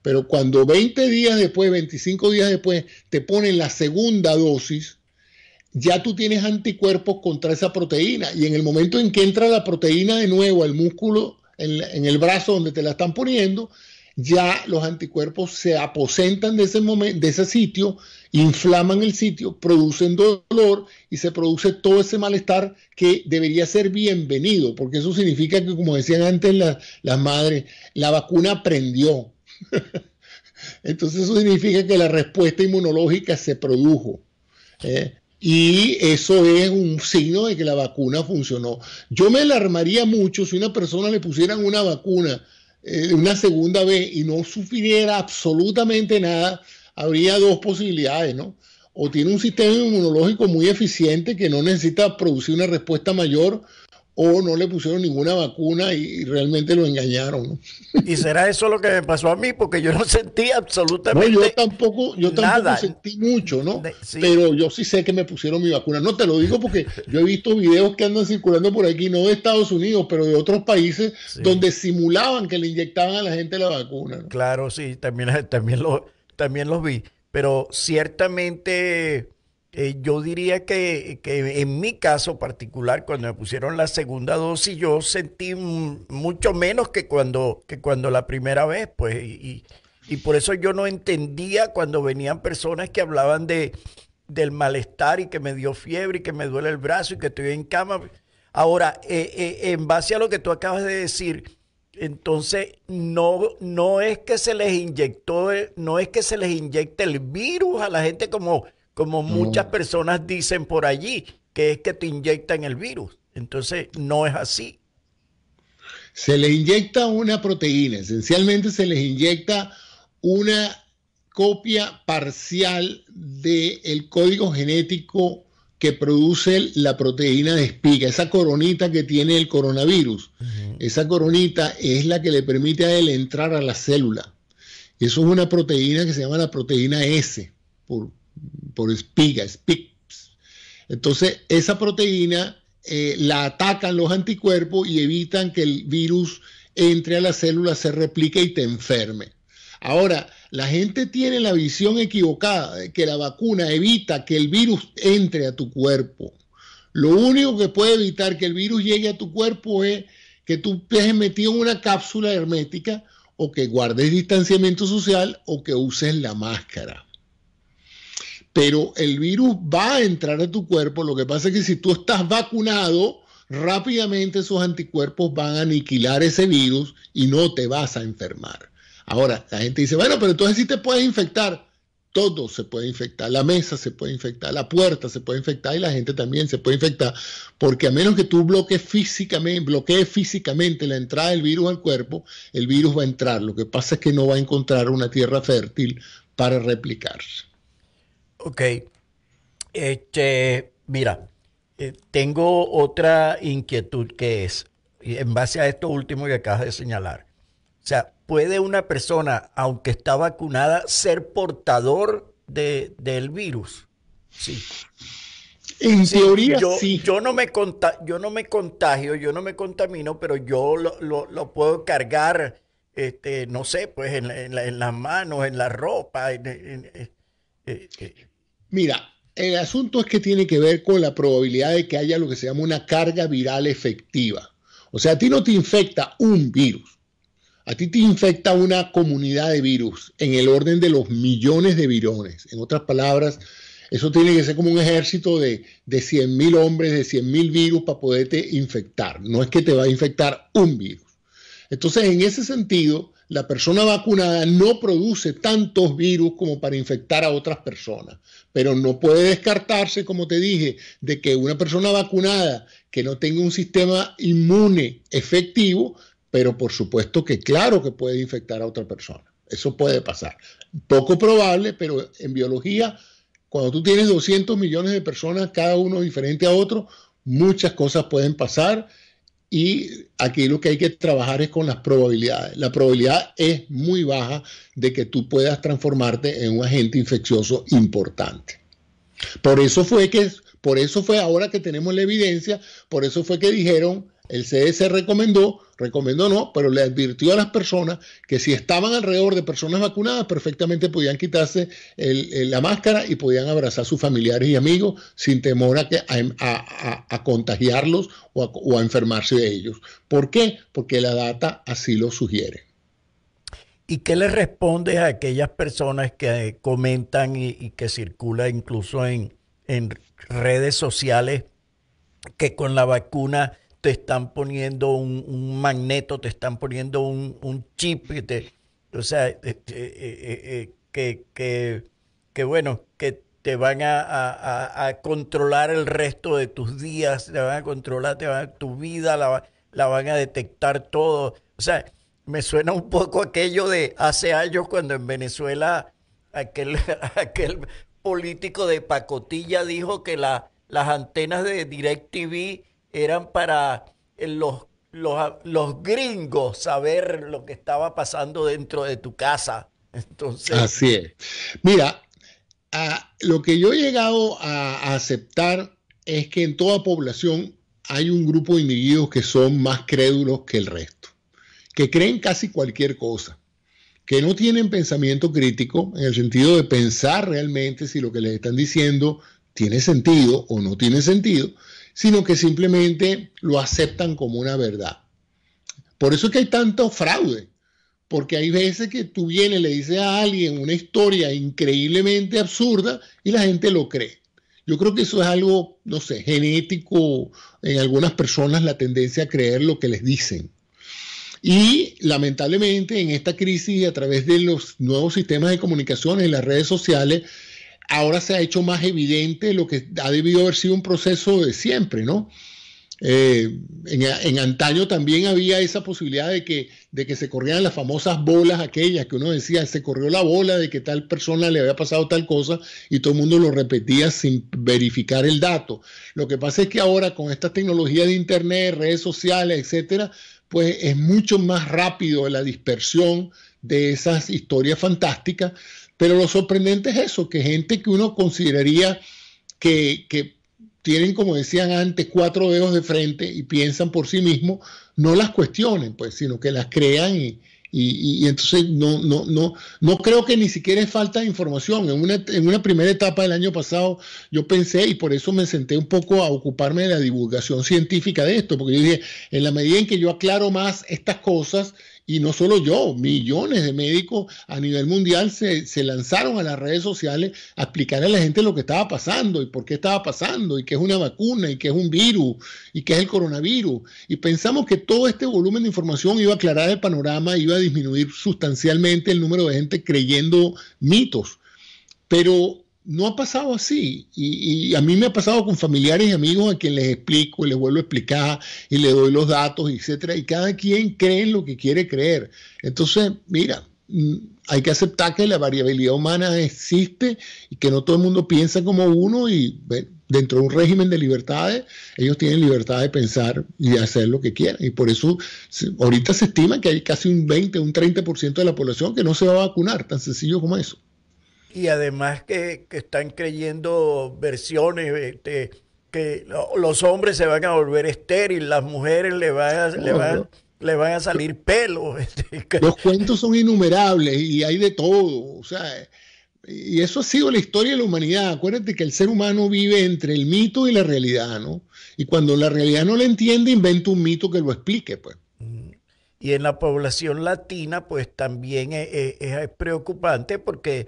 Pero cuando 20 días después, 25 días después, te ponen la segunda dosis, ya tú tienes anticuerpos contra esa proteína. Y en el momento en que entra la proteína de nuevo al músculo, en, en el brazo donde te la están poniendo, ya los anticuerpos se aposentan de ese, momento, de ese sitio, inflaman el sitio, producen dolor y se produce todo ese malestar que debería ser bienvenido, porque eso significa que, como decían antes las la madres, la vacuna prendió. Entonces eso significa que la respuesta inmunológica se produjo. ¿eh? y eso es un signo de que la vacuna funcionó. Yo me alarmaría mucho si una persona le pusieran una vacuna eh, una segunda vez y no sufriera absolutamente nada, habría dos posibilidades, ¿no? O tiene un sistema inmunológico muy eficiente que no necesita producir una respuesta mayor o no le pusieron ninguna vacuna y realmente lo engañaron. Y será eso lo que me pasó a mí, porque yo no sentí absolutamente No, yo tampoco, yo tampoco sentí mucho, ¿no? Pero yo sí sé que me pusieron mi vacuna. No te lo digo porque yo he visto videos que andan circulando por aquí, no de Estados Unidos, pero de otros países, donde simulaban que le inyectaban a la gente la vacuna. Claro, sí, también, también, lo, también los vi. Pero ciertamente eh, yo diría que, en mi caso particular, cuando me pusieron la segunda dosis, yo sentí mucho menos que cuando, que cuando la primera vez, pues, y, por eso yo no entendía cuando venían personas que hablaban de, del malestar y que me dio fiebre y que me duele el brazo y que estoy en cama. Ahora, eh, eh, en base a lo que tú acabas de decir, entonces, no, no es que se les inyectó, no es que se les inyecte el virus a la gente como, como mm. muchas personas dicen por allí, que es que te inyectan el virus. Entonces, no es así. Se le inyecta una proteína, esencialmente se les inyecta una copia parcial del código genético que produce la proteína de espiga, esa coronita que tiene el coronavirus. Esa coronita es la que le permite a él entrar a la célula. Eso es una proteína que se llama la proteína S, por, por espiga pigs. Entonces, esa proteína eh, la atacan los anticuerpos y evitan que el virus entre a la célula, se replique y te enferme. Ahora, la gente tiene la visión equivocada de que la vacuna evita que el virus entre a tu cuerpo. Lo único que puede evitar que el virus llegue a tu cuerpo es que tú estés metido en una cápsula hermética o que guardes distanciamiento social o que uses la máscara pero el virus va a entrar a tu cuerpo. Lo que pasa es que si tú estás vacunado, rápidamente esos anticuerpos van a aniquilar ese virus y no te vas a enfermar. Ahora, la gente dice, bueno, pero entonces si te puedes infectar. Todo se puede infectar, la mesa se puede infectar, la puerta se puede infectar y la gente también se puede infectar, porque a menos que tú bloquees físicamente, bloquees físicamente la entrada del virus al cuerpo, el virus va a entrar. Lo que pasa es que no va a encontrar una tierra fértil para replicarse. Ok. Este, mira, eh, tengo otra inquietud que es, en base a esto último que acabas de señalar. O sea, ¿puede una persona, aunque está vacunada, ser portador de, del virus? Sí. En teoría, yo, sí. Yo no, me yo no me contagio, yo no me contamino, pero yo lo, puedo cargar, este, no sé, pues en, las manos, en la ropa. En, eh, eh, Mira, el asunto es que tiene que ver con la probabilidad de que haya lo que se llama una carga viral efectiva. O sea, a ti no te infecta un virus, a ti te infecta una comunidad de virus en el orden de los millones de virones. En otras palabras, eso tiene que ser como un ejército de, de 100.000 hombres, de 100.000 virus para poderte infectar. No es que te va a infectar un virus. Entonces, en ese sentido, la persona vacunada no produce tantos virus como para infectar a otras personas. Pero no puede descartarse, como te dije, de que una persona vacunada que no tenga un sistema inmune efectivo, pero por supuesto que claro que puede infectar a otra persona. Eso puede pasar. Poco probable, pero en biología, cuando tú tienes 200 millones de personas, cada uno diferente a otro, muchas cosas pueden pasar y aquí lo que hay que trabajar es con las probabilidades. La probabilidad es muy baja de que tú puedas transformarte en un agente infeccioso importante. Por eso fue que, por eso fue ahora que tenemos la evidencia, por eso fue que dijeron el CS e recomendó, recomendó no, pero le advirtió a las personas que si estaban alrededor de personas vacunadas, perfectamente podían quitarse la máscara y podían abrazar a sus familiares y amigos sin temor a, contagiarlos o, a enfermarse de ellos. ¿Por qué? Porque la data así lo sugiere. ¿Y qué le responde a aquellas personas que comentan y, que circula incluso en redes sociales que con la vacuna te están poniendo un, magneto, te están poniendo un, chip, o sea, eh, eh, eh, que, que, bueno, que te van a, controlar el resto de tus días, te van a controlar te van a, tu vida, la, van a detectar todo. O sea, me suena un poco aquello de hace años cuando en Venezuela aquel, aquel político de pacotilla dijo que la, las antenas de DirecTV eran para eh, los, los, gringos saber lo que estaba pasando dentro de tu casa. Entonces... Así es. Mira, lo que yo he llegado a, a aceptar es que en toda población hay un grupo de individuos que son más crédulos que el resto, que creen casi cualquier cosa, que no tienen pensamiento crítico en el sentido de pensar realmente si lo que les están diciendo tiene sentido o no tiene sentido, sino que simplemente lo aceptan como una verdad. Por eso es que hay tanto fraude, porque hay veces que tú vienes, le dices a alguien una historia increíblemente absurda y la gente lo cree. Yo creo que eso es algo, no sé, genético en algunas personas, la tendencia a creer lo que les dicen. Y lamentablemente en esta crisis, a través de los nuevos sistemas de comunicación y las redes sociales, ahora se ha hecho más evidente lo que ha debido haber sido un proceso de siempre, ¿no? Eh, en, antaño también había esa posibilidad de que, de que se corrieran las famosas bolas aquellas, que uno decía, se corrió la bola de que tal persona le había pasado tal cosa y todo el mundo lo repetía sin verificar el dato. Lo que pasa es que ahora con esta tecnología de Internet, redes sociales, etcétera, pues es mucho más rápido la dispersión de esas historias fantásticas, pero lo sorprendente es eso, que gente que uno consideraría que, tienen, como decían antes, cuatro dedos de frente y piensan por sí mismo no las cuestionen, pues, sino que las crean y, entonces no, no, no, no creo que ni siquiera es falta de información. En una, en una primera etapa del año pasado yo pensé y por eso me senté un poco a ocuparme de la divulgación científica de esto, porque yo dije, en la medida en que yo aclaro más estas cosas y no solo yo, millones de médicos a nivel mundial se, lanzaron a las redes sociales a explicar a la gente lo que estaba pasando y por qué estaba pasando y qué es una vacuna y qué es un virus y qué es el coronavirus. Y pensamos que todo este volumen de información iba a aclarar el panorama, iba a disminuir sustancialmente el número de gente creyendo mitos. Pero no ha pasado así. Y, a mí me ha pasado con familiares y amigos a quienes les explico, y les vuelvo a explicar y les doy los datos, etcétera. Y cada quien cree en lo que quiere creer. Entonces, mira, mm, hay que aceptar que la variabilidad humana existe y que no todo el mundo piensa como uno y dentro de un régimen de libertades, ellos tienen libertad de pensar y hacer lo que quieran. Y por eso ahorita se estima que hay casi un 20, un 30% de la población que no se va a vacunar, tan sencillo como eso y además que, están creyendo versiones este, que los hombres se van a volver estériles, las mujeres le van a, le van, a salir pelos. Este, los cuentos son innumerables y hay de todo. sea, y eso ha sido la historia de la humanidad. Acuérdate que el ser humano vive entre el mito y la realidad, ¿no? Y cuando la realidad no la entiende, inventa un mito que lo explique, pues. Mm. Y en la población latina, pues también eh, eh, es preocupante porque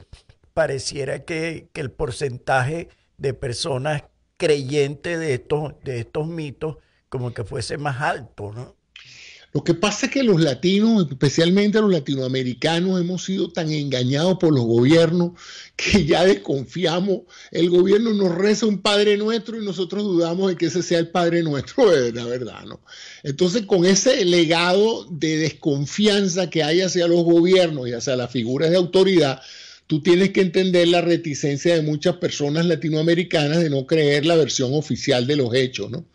pareciera que, el porcentaje de personas creyentes de estos, de estos mitos como que fuese más alto, ¿no? Lo que pasa es que los latinos, especialmente los latinoamericanos, hemos sido tan engañados por los gobiernos que ya desconfiamos. El gobierno nos reza un Padre Nuestro y nosotros dudamos de que ese sea el Padre Nuestro de verdad, ¿verdad? ¿no? Entonces, con ese legado de desconfianza que hay hacia los gobiernos y hacia las figuras de autoridad, tú tienes que entender la reticencia de muchas personas latinoamericanas de no creer la versión oficial de los hechos, ¿no?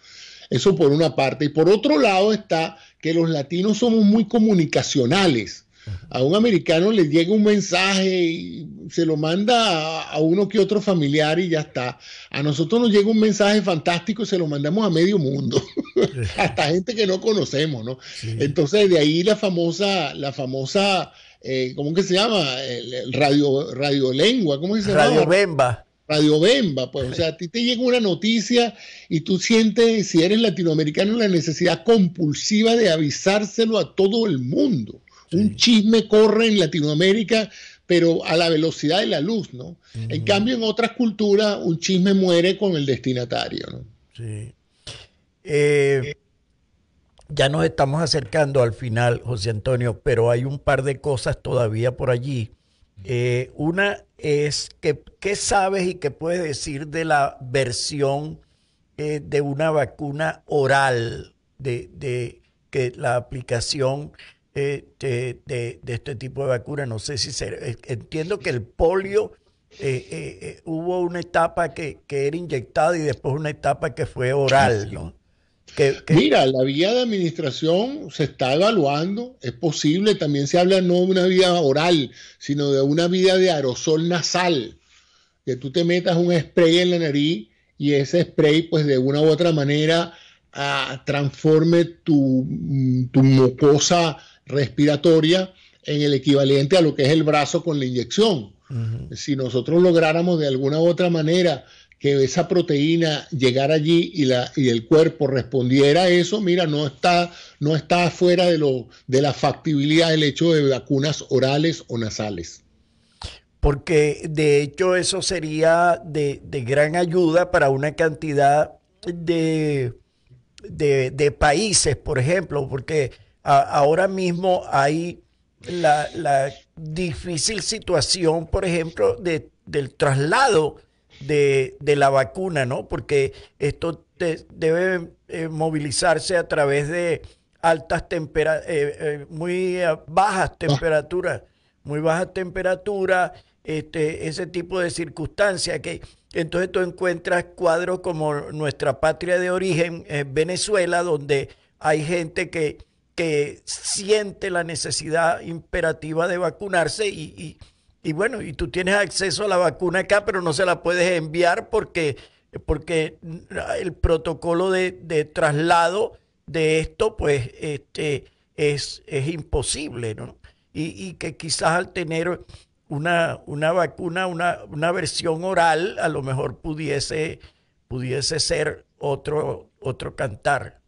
Eso por una parte. Y por otro lado está que los latinos somos muy comunicacionales. A un americano le llega un mensaje y se lo manda a, uno que otro familiar y ya está. A nosotros nos llega un mensaje fantástico y se lo mandamos a medio mundo, hasta gente que no conocemos, ¿no? Entonces de ahí la famosa, la famosa eh, ¿cómo que se llama? El, radio, radio Lengua, ¿cómo se llama? Radio Bemba. Radio Bemba, pues, o sea, a ti te llega una noticia y tú sientes, si eres latinoamericano, la necesidad compulsiva de avisárselo a todo el mundo. Un chisme corre en Latinoamérica, pero a la velocidad de la luz, ¿no? En cambio, en otras culturas, un chisme muere con el destinatario, ¿no? Sí. Eh, ya nos estamos acercando al final, José Antonio, pero hay un par de cosas todavía por allí. Eh, una es que, qué sabes y qué puedes decir de la versión eh, de una vacuna oral, de, que la aplicación eh, de, este tipo de vacuna, no sé si se, entiendo que el polio hubo una etapa que, que, era inyectada y después una etapa que fue oral, ¿no? Mira, la vía de administración se está evaluando, es posible, también se habla no de una vía oral, sino de una vía de aerosol nasal, que tú te metas un spray en la nariz y ese spray pues de una u otra manera ah, transforme mm, tu, mucosa respiratoria en el equivalente a lo que es el brazo con la inyección. Si nosotros lográramos de alguna u otra manera que esa proteína llegara allí y, la, el cuerpo respondiera a eso, mira, no está, no está fuera de, lo, de la factibilidad del hecho de vacunas orales o nasales porque de hecho eso sería de, gran ayuda para una cantidad de, países, por ejemplo, porque ahora mismo hay la, la, difícil situación, por ejemplo, del traslado de, la vacuna, ¿no? Porque esto debe eh, movilizarse a través de altas temperaturas, eh, eh, muy bajas ah. temperaturas, muy bajas temperaturas, este, ese tipo de circunstancias que... Entonces tú encuentras cuadros como nuestra patria de origen, Venezuela, donde hay gente que, que, siente la necesidad imperativa de vacunarse y, y bueno, y tú tienes acceso a la vacuna acá, pero no se la puedes enviar porque, porque el protocolo de, traslado de esto, pues, este, es, es imposible, ¿no? Y, y, que quizás al tener una, una vacuna, una, versión oral, a lo mejor pudiese, pudiese ser otro, otro cantar.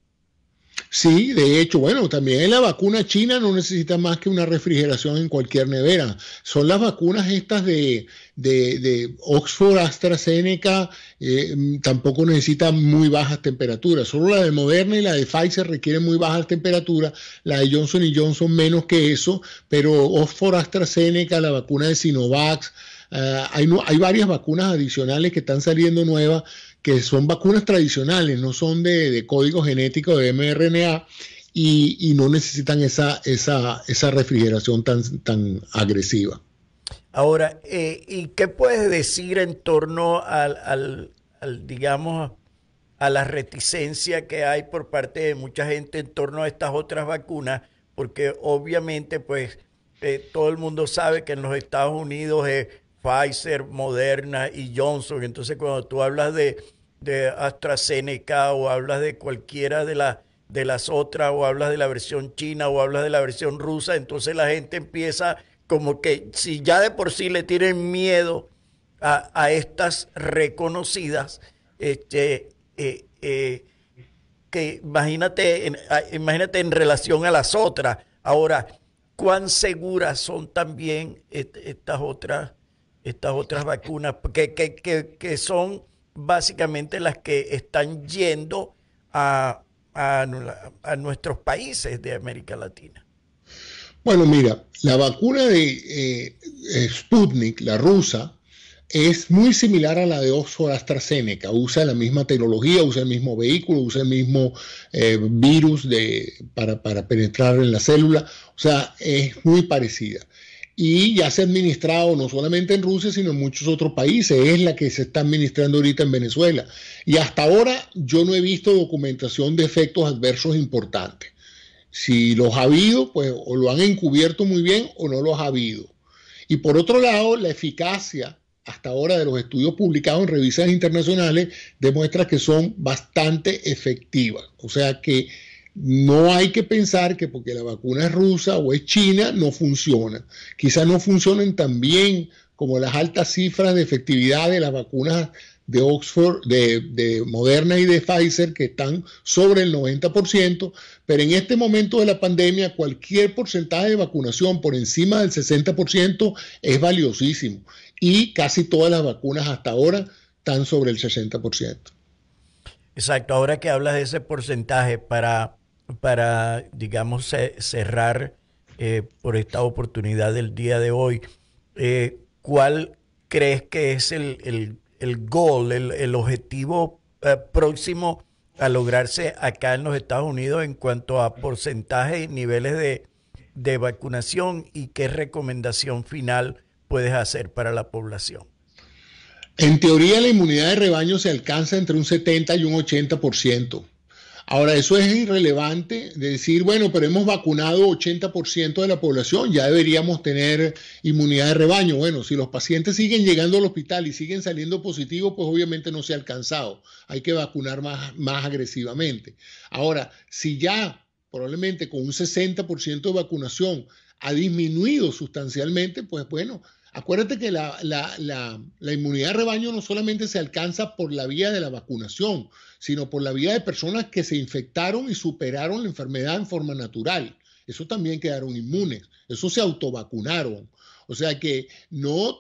Sí, de hecho, bueno, también la vacuna china no necesita más que una refrigeración en cualquier nevera. Son las vacunas estas de, Oxford, AstraZeneca, eh, tampoco necesitan muy bajas temperaturas. Solo la de Moderna y la de Pfizer requieren muy bajas temperaturas. La de Johnson y Johnson menos que eso, pero Oxford, AstraZeneca, la vacuna de Sinovac, eh, hay, hay, varias vacunas adicionales que están saliendo nuevas que son vacunas tradicionales, no son de, código genético de mRNA y, no necesitan esa, esa, refrigeración tan, tan agresiva. Ahora, eh, ¿y qué puedes decir en torno al, digamos, a la reticencia que hay por parte de mucha gente en torno a estas otras vacunas? Porque obviamente, pues, eh, todo el mundo sabe que en los Estados Unidos es Pfizer, Moderna y Johnson. Entonces, cuando tú hablas de de AstraZeneca o hablas de cualquiera de, de las otras o hablas de la versión china o hablas de la versión rusa, entonces la gente empieza como que si ya de por sí le tienen miedo a, estas reconocidas, este, eh, eh, que imagínate en, imagínate en relación a las otras. Ahora, ¿cuán seguras son también estas otras, estas otras vacunas que, que son básicamente las que están yendo a, a, nuestros países de América Latina. Bueno, mira, la vacuna de eh, eh, Sputnik, la rusa, es muy similar a la de Oxford AstraZeneca. Usa la misma tecnología, usa el mismo vehículo, usa el mismo eh, virus de, para, para, penetrar en la célula. O sea, es muy parecida y ya se ha administrado no solamente en Rusia, sino en muchos otros países. Es la que se está administrando ahorita en Venezuela. Y hasta ahora yo no he visto documentación de efectos adversos importantes. Si los ha habido, pues o lo han encubierto muy bien o no los ha habido. Y por otro lado, la eficacia hasta ahora de los estudios publicados en revistas internacionales demuestra que son bastante efectivas. O sea que no hay que pensar que porque la vacuna es rusa o es china no funciona. Quizás no funcionen tan bien como las altas cifras de efectividad de las vacunas de Oxford, de, Moderna y de Pfizer, que están sobre el 90%, pero en este momento de la pandemia cualquier porcentaje de vacunación por encima del 60% es valiosísimo y casi todas las vacunas hasta ahora están sobre el 60%. Exacto, ahora que hablas de ese porcentaje para para, digamos, cerrar eh, por esta oportunidad del día de hoy, eh, ¿cuál crees que es el, el, el el, objetivo eh, próximo a lograrse acá en los Estados Unidos en cuanto a porcentaje y niveles de, de vacunación y qué recomendación final puedes hacer para la población? En teoría, la inmunidad de rebaño se alcanza entre un 70 y un 80%. Ahora, eso es irrelevante de decir, bueno, pero hemos vacunado 80% de la población, ya deberíamos tener inmunidad de rebaño. Bueno, si los pacientes siguen llegando al hospital y siguen saliendo positivos, pues obviamente no se ha alcanzado. Hay que vacunar más, más agresivamente. Ahora, si ya probablemente con un 60% de vacunación ha disminuido sustancialmente, pues bueno, Acuérdate que la, inmunidad de rebaño no solamente se alcanza por la vía de la vacunación, sino por la vía de personas que se infectaron y superaron la enfermedad en forma natural. Eso también quedaron inmunes, eso se autovacunaron. O sea que no,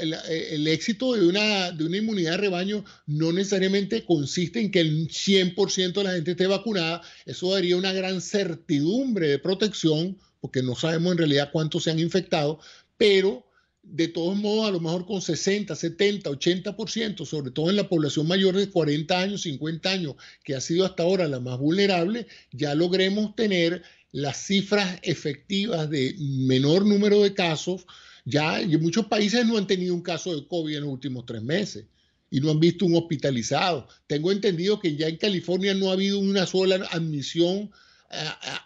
el, éxito de una, de una inmunidad de rebaño no necesariamente consiste en que el 100% de la gente esté vacunada. Eso daría una gran certidumbre de protección, porque no sabemos en realidad cuántos se han infectado, pero de todos modos, a lo mejor con 60, 70, 80%, sobre todo en la población mayor de 40 años, 50 años, que ha sido hasta ahora la más vulnerable, ya logremos tener las cifras efectivas de menor número de casos. Ya y muchos países no han tenido un caso de COVID en los últimos tres meses y no han visto un hospitalizado. Tengo entendido que ya en California no ha habido una sola admisión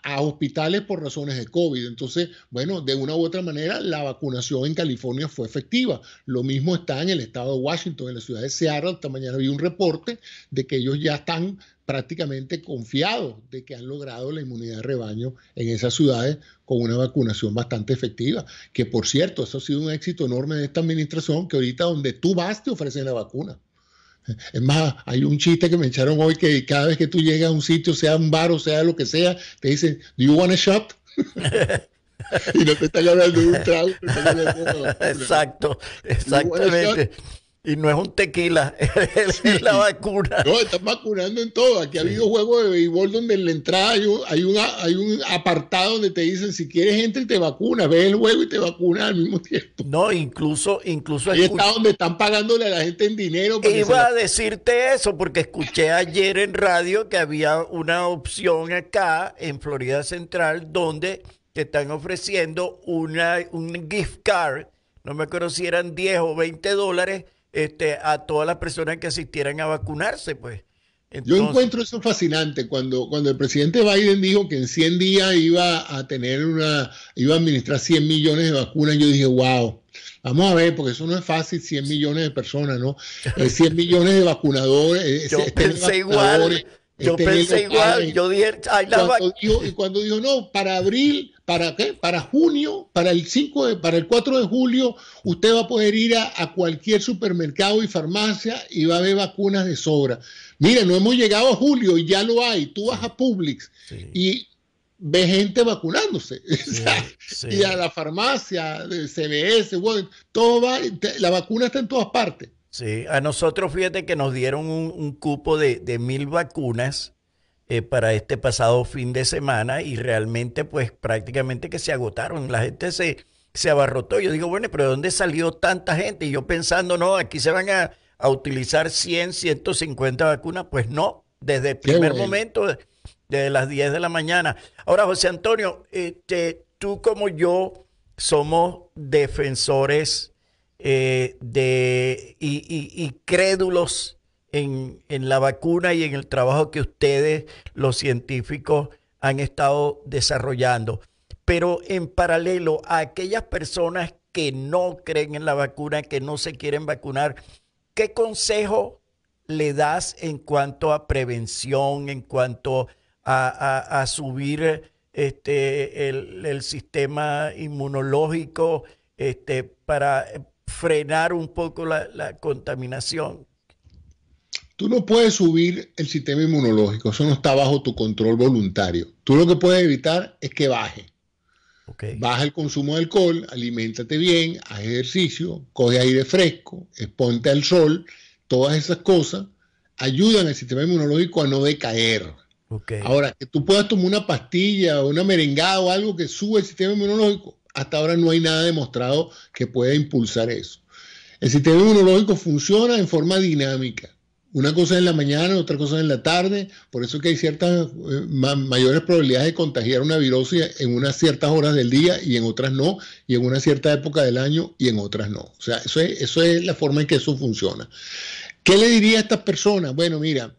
a, hospitales por razones de COVID. Entonces, bueno, de una u otra manera, la vacunación en California fue efectiva. Lo mismo está en el estado de Washington, en la ciudad de Seattle. Esta mañana vi un reporte de que ellos ya están prácticamente confiados de que han logrado la inmunidad de rebaño en esas ciudades con una vacunación bastante efectiva. Que por cierto, eso ha sido un éxito enorme de esta administración, que ahorita donde tú vas te ofrecen la vacuna. Es más, hay un chiste que me echaron hoy que cada vez que tú llegas a un sitio, sea un bar o sea lo que sea, te dicen, ¿Do you want a shot? y no te están hablando de un trago. Exacto, exactamente. Y no es un tequila, es la vacuna. No, están vacunando en todo. Aquí ha habido juegos de béisbol donde en la entrada hay un, hay, un apartado donde te dicen si quieres entra y te vacuna. ves el juego y te vacunas al mismo tiempo. No, incluso, incluso. Ahí está donde están pagándole a la gente en dinero. Iba a decirte eso, porque escuché ayer en radio que había una opción acá en Florida Central donde te están ofreciendo una, un gift card, no me acuerdo si eran 10 o 20 dólares este, a todas las personas que asistieran a vacunarse, pues. Yo encuentro eso fascinante cuando, cuando el presidente Biden dijo que en 100 días iba a tener una, iba a administrar 100 millones de vacunas. Yo dije, wow, vamos a ver, porque eso no es fácil, 100 millones de personas, ¿no? 100 eh, millones de vacunadores. Eh, yo este, este pensé yo este pensé igual, yo dije, ay, la cuando y cuando dijo, no, para abril, ¿para qué? Para junio, para el 5 para el 4 de julio, usted va a poder ir a, cualquier supermercado y farmacia y va a haber vacunas de sobra. Mira, no hemos llegado a julio y ya lo hay. Tú vas a Publix y ve gente vacunándose. Y a la farmacia, de CBS, todo va, la vacuna está en todas partes. Sí, a nosotros fíjate que nos dieron un, cupo de, mil vacunas eh, para este pasado fin de semana y realmente pues prácticamente que se agotaron. La gente se, se abarrotó. Yo digo, bueno, pero ¿de dónde salió tanta gente? Y yo pensando, no, aquí se van a, utilizar 100, 150 vacunas. Pues no, desde el primer momento, desde las 10 de la mañana. Ahora, José Antonio, este, tú como yo somos defensores eh, de, y, crédulos en, la vacuna y en el trabajo que ustedes, los científicos, han estado desarrollando. Pero en paralelo a aquellas personas que no creen en la vacuna, que no se quieren vacunar, ¿qué consejo le das en cuanto a prevención, en cuanto a, subir este, el, sistema inmunológico este, para, frenar un poco la, contaminación. Tú no puedes subir el sistema inmunológico, eso no está bajo tu control voluntario. Tú lo que puedes evitar es que baje. Baja el consumo de alcohol, alimentate bien, haz ejercicio, coge aire fresco, exponte al sol, todas esas cosas ayudan al sistema inmunológico a no decaer. Ahora, que tú puedas tomar una pastilla, o una merengada o algo que sube el sistema inmunológico, hasta ahora no hay nada demostrado que pueda impulsar eso. El sistema inmunológico funciona en forma dinámica. Una cosa en la mañana, otra cosa en la tarde, por eso que hay ciertas eh, mayores probabilidades de contagiar una virosis en unas ciertas horas del día y en otras no, y en una cierta época del año y en otras no. O sea, eso es, eso es la forma en que eso funciona. ¿Qué le diría a estas personas? Bueno, mira,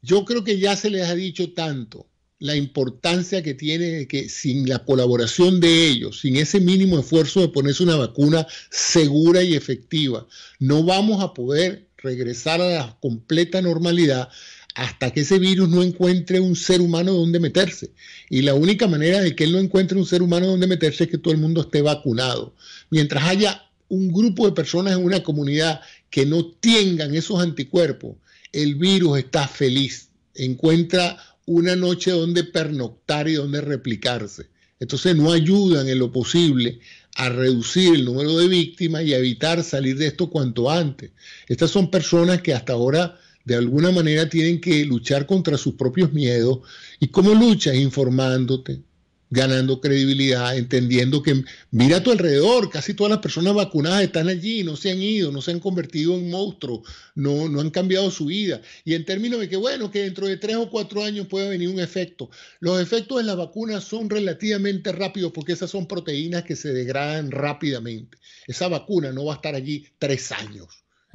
yo creo que ya se les ha dicho tanto la importancia que tiene que sin la colaboración de ellos, sin ese mínimo esfuerzo de ponerse una vacuna segura y efectiva, no vamos a poder regresar a la completa normalidad hasta que ese virus no encuentre un ser humano donde meterse. Y la única manera de que él no encuentre un ser humano donde meterse es que todo el mundo esté vacunado. Mientras haya un grupo de personas en una comunidad que no tengan esos anticuerpos, el virus está feliz, encuentra una noche donde pernoctar y donde replicarse. Entonces no ayudan en lo posible a reducir el número de víctimas y a evitar salir de esto cuanto antes. Estas son personas que hasta ahora de alguna manera tienen que luchar contra sus propios miedos. ¿Y cómo luchas? Informándote, ganando credibilidad, entendiendo que mira a tu alrededor, casi todas las personas vacunadas están allí, no se han ido, no se han convertido en monstruos, no, no han cambiado su vida. Y en términos de que, bueno, que dentro de tres o cuatro años puede venir un efecto. Los efectos de las vacunas son relativamente rápidos porque esas son proteínas que se degradan rápidamente. Esa vacuna no va a estar allí tres años.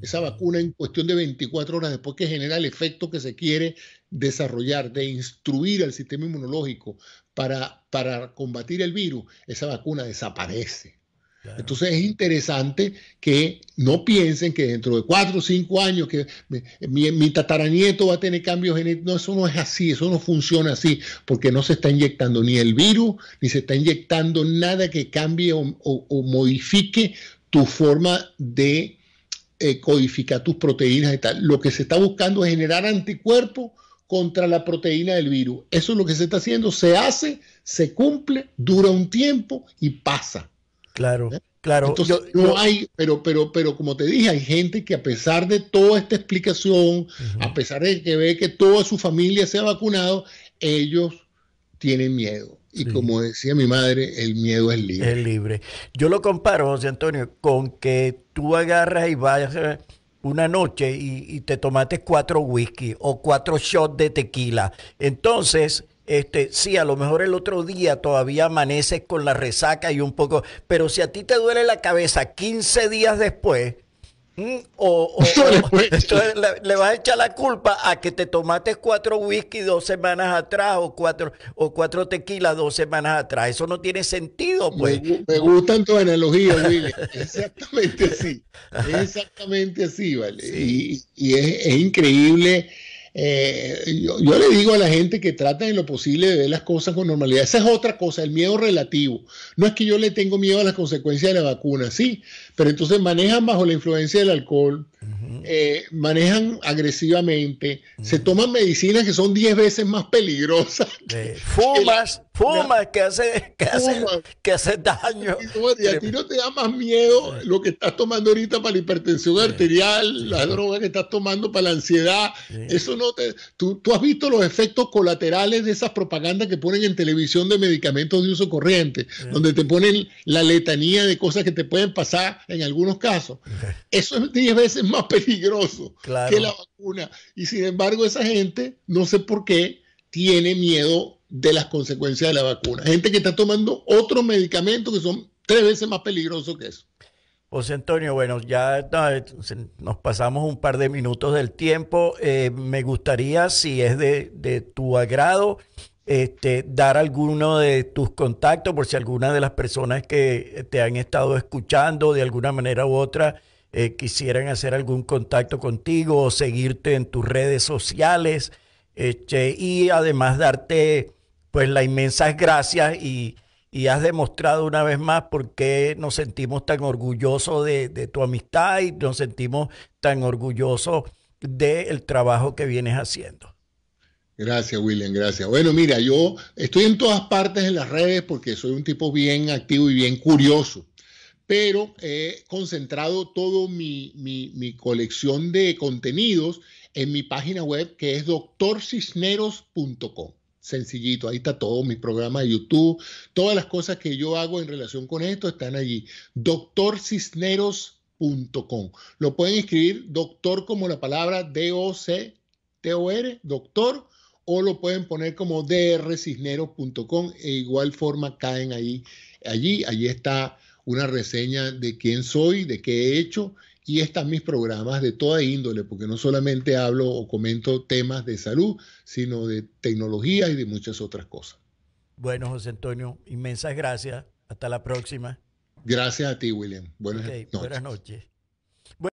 Esa vacuna en cuestión de 24 horas después que genera el efecto que se quiere desarrollar, de instruir al sistema inmunológico para, combatir el virus, esa vacuna desaparece. Entonces es interesante que no piensen que dentro de cuatro o cinco años que mi, mi, tataranieto va a tener cambios genéticos. No, eso no es así, eso no funciona así, porque no se está inyectando ni el virus, ni se está inyectando nada que cambie o, modifique tu forma de eh, codificar tus proteínas y tal. Lo que se está buscando es generar anticuerpos contra la proteína del virus. Eso es lo que se está haciendo, se hace, se cumple, dura un tiempo y pasa. Claro, ¿Eh? claro. no hay, pero, pero, pero como te dije, hay gente que a pesar de toda esta explicación, a pesar de que ve que toda su familia se ha vacunado, ellos tienen miedo. Y como decía mi madre, el miedo es libre. Es libre. Yo lo comparo, José Antonio, con que tú agarras y vayas una noche y, te tomaste cuatro whisky o cuatro shots de tequila. Entonces, este, sí, a lo mejor el otro día todavía amaneces con la resaca y un poco, pero si a ti te duele la cabeza 15 días después, Mm, o, le, vas a echar la culpa a que te tomaste cuatro whisky dos semanas atrás o cuatro o cuatro tequilas dos semanas atrás. Eso no tiene sentido, pues. Me, gustan tus analogías, Exactamente así. Exactamente así, ¿vale? Y, es, increíble eh, yo, le digo a la gente que traten en lo posible de ver las cosas con normalidad. Esa es otra cosa, el miedo relativo. No es que yo le tengo miedo a las consecuencias de la vacuna, sí, pero entonces manejan bajo la influencia del alcohol, eh, manejan agresivamente, se toman medicinas que son 10 veces más peligrosas. fumas, Fuma, que hace, que, daño. Y a ti no te da más miedo lo que estás tomando ahorita para la hipertensión arterial, la las drogas que estás tomando para la ansiedad. Eso no te. Tú, has visto los efectos colaterales de esas propagandas que ponen en televisión de medicamentos de uso corriente, donde te ponen la letanía de cosas que te pueden pasar en algunos casos. Eso es 10 veces más peligroso que la vacuna. Y sin embargo, esa gente, no sé por qué, tiene miedo de las consecuencias de la vacuna. Gente que está tomando otros medicamentos que son tres veces más peligrosos que eso. José Antonio, bueno, ya nos pasamos un par de minutos del tiempo. Eh, me gustaría, si es de, tu agrado, este, dar alguno de tus contactos por si alguna de las personas que te han estado escuchando de alguna manera u otra eh, quisieran hacer algún contacto contigo o seguirte en tus redes sociales. Este, y además darte pues las inmensas gracias y, has demostrado una vez más por qué nos sentimos tan orgullosos de, tu amistad y nos sentimos tan orgullosos del trabajo que vienes haciendo. Gracias, William, gracias. Bueno, mira, yo estoy en todas partes en las redes porque soy un tipo bien activo y bien curioso pero he concentrado toda mi, mi, colección de contenidos en mi página web que es doctorcisneros.com. Sencillito, ahí está todo, mi programa de YouTube, todas las cosas que yo hago en relación con esto están allí. doctorcisneros.com. Lo pueden escribir doctor como la palabra D-O-C-T-O-R, doctor, o lo pueden poner como drcisneros.com. E igual forma caen ahí, allí, allí está una reseña de quién soy, de qué he hecho y están mis programas de toda índole, porque no solamente hablo o comento temas de salud, sino de tecnología y de muchas otras cosas. Bueno, José Antonio, inmensas gracias. Hasta la próxima. Gracias a ti, William. Buenas noches. Buenas noches.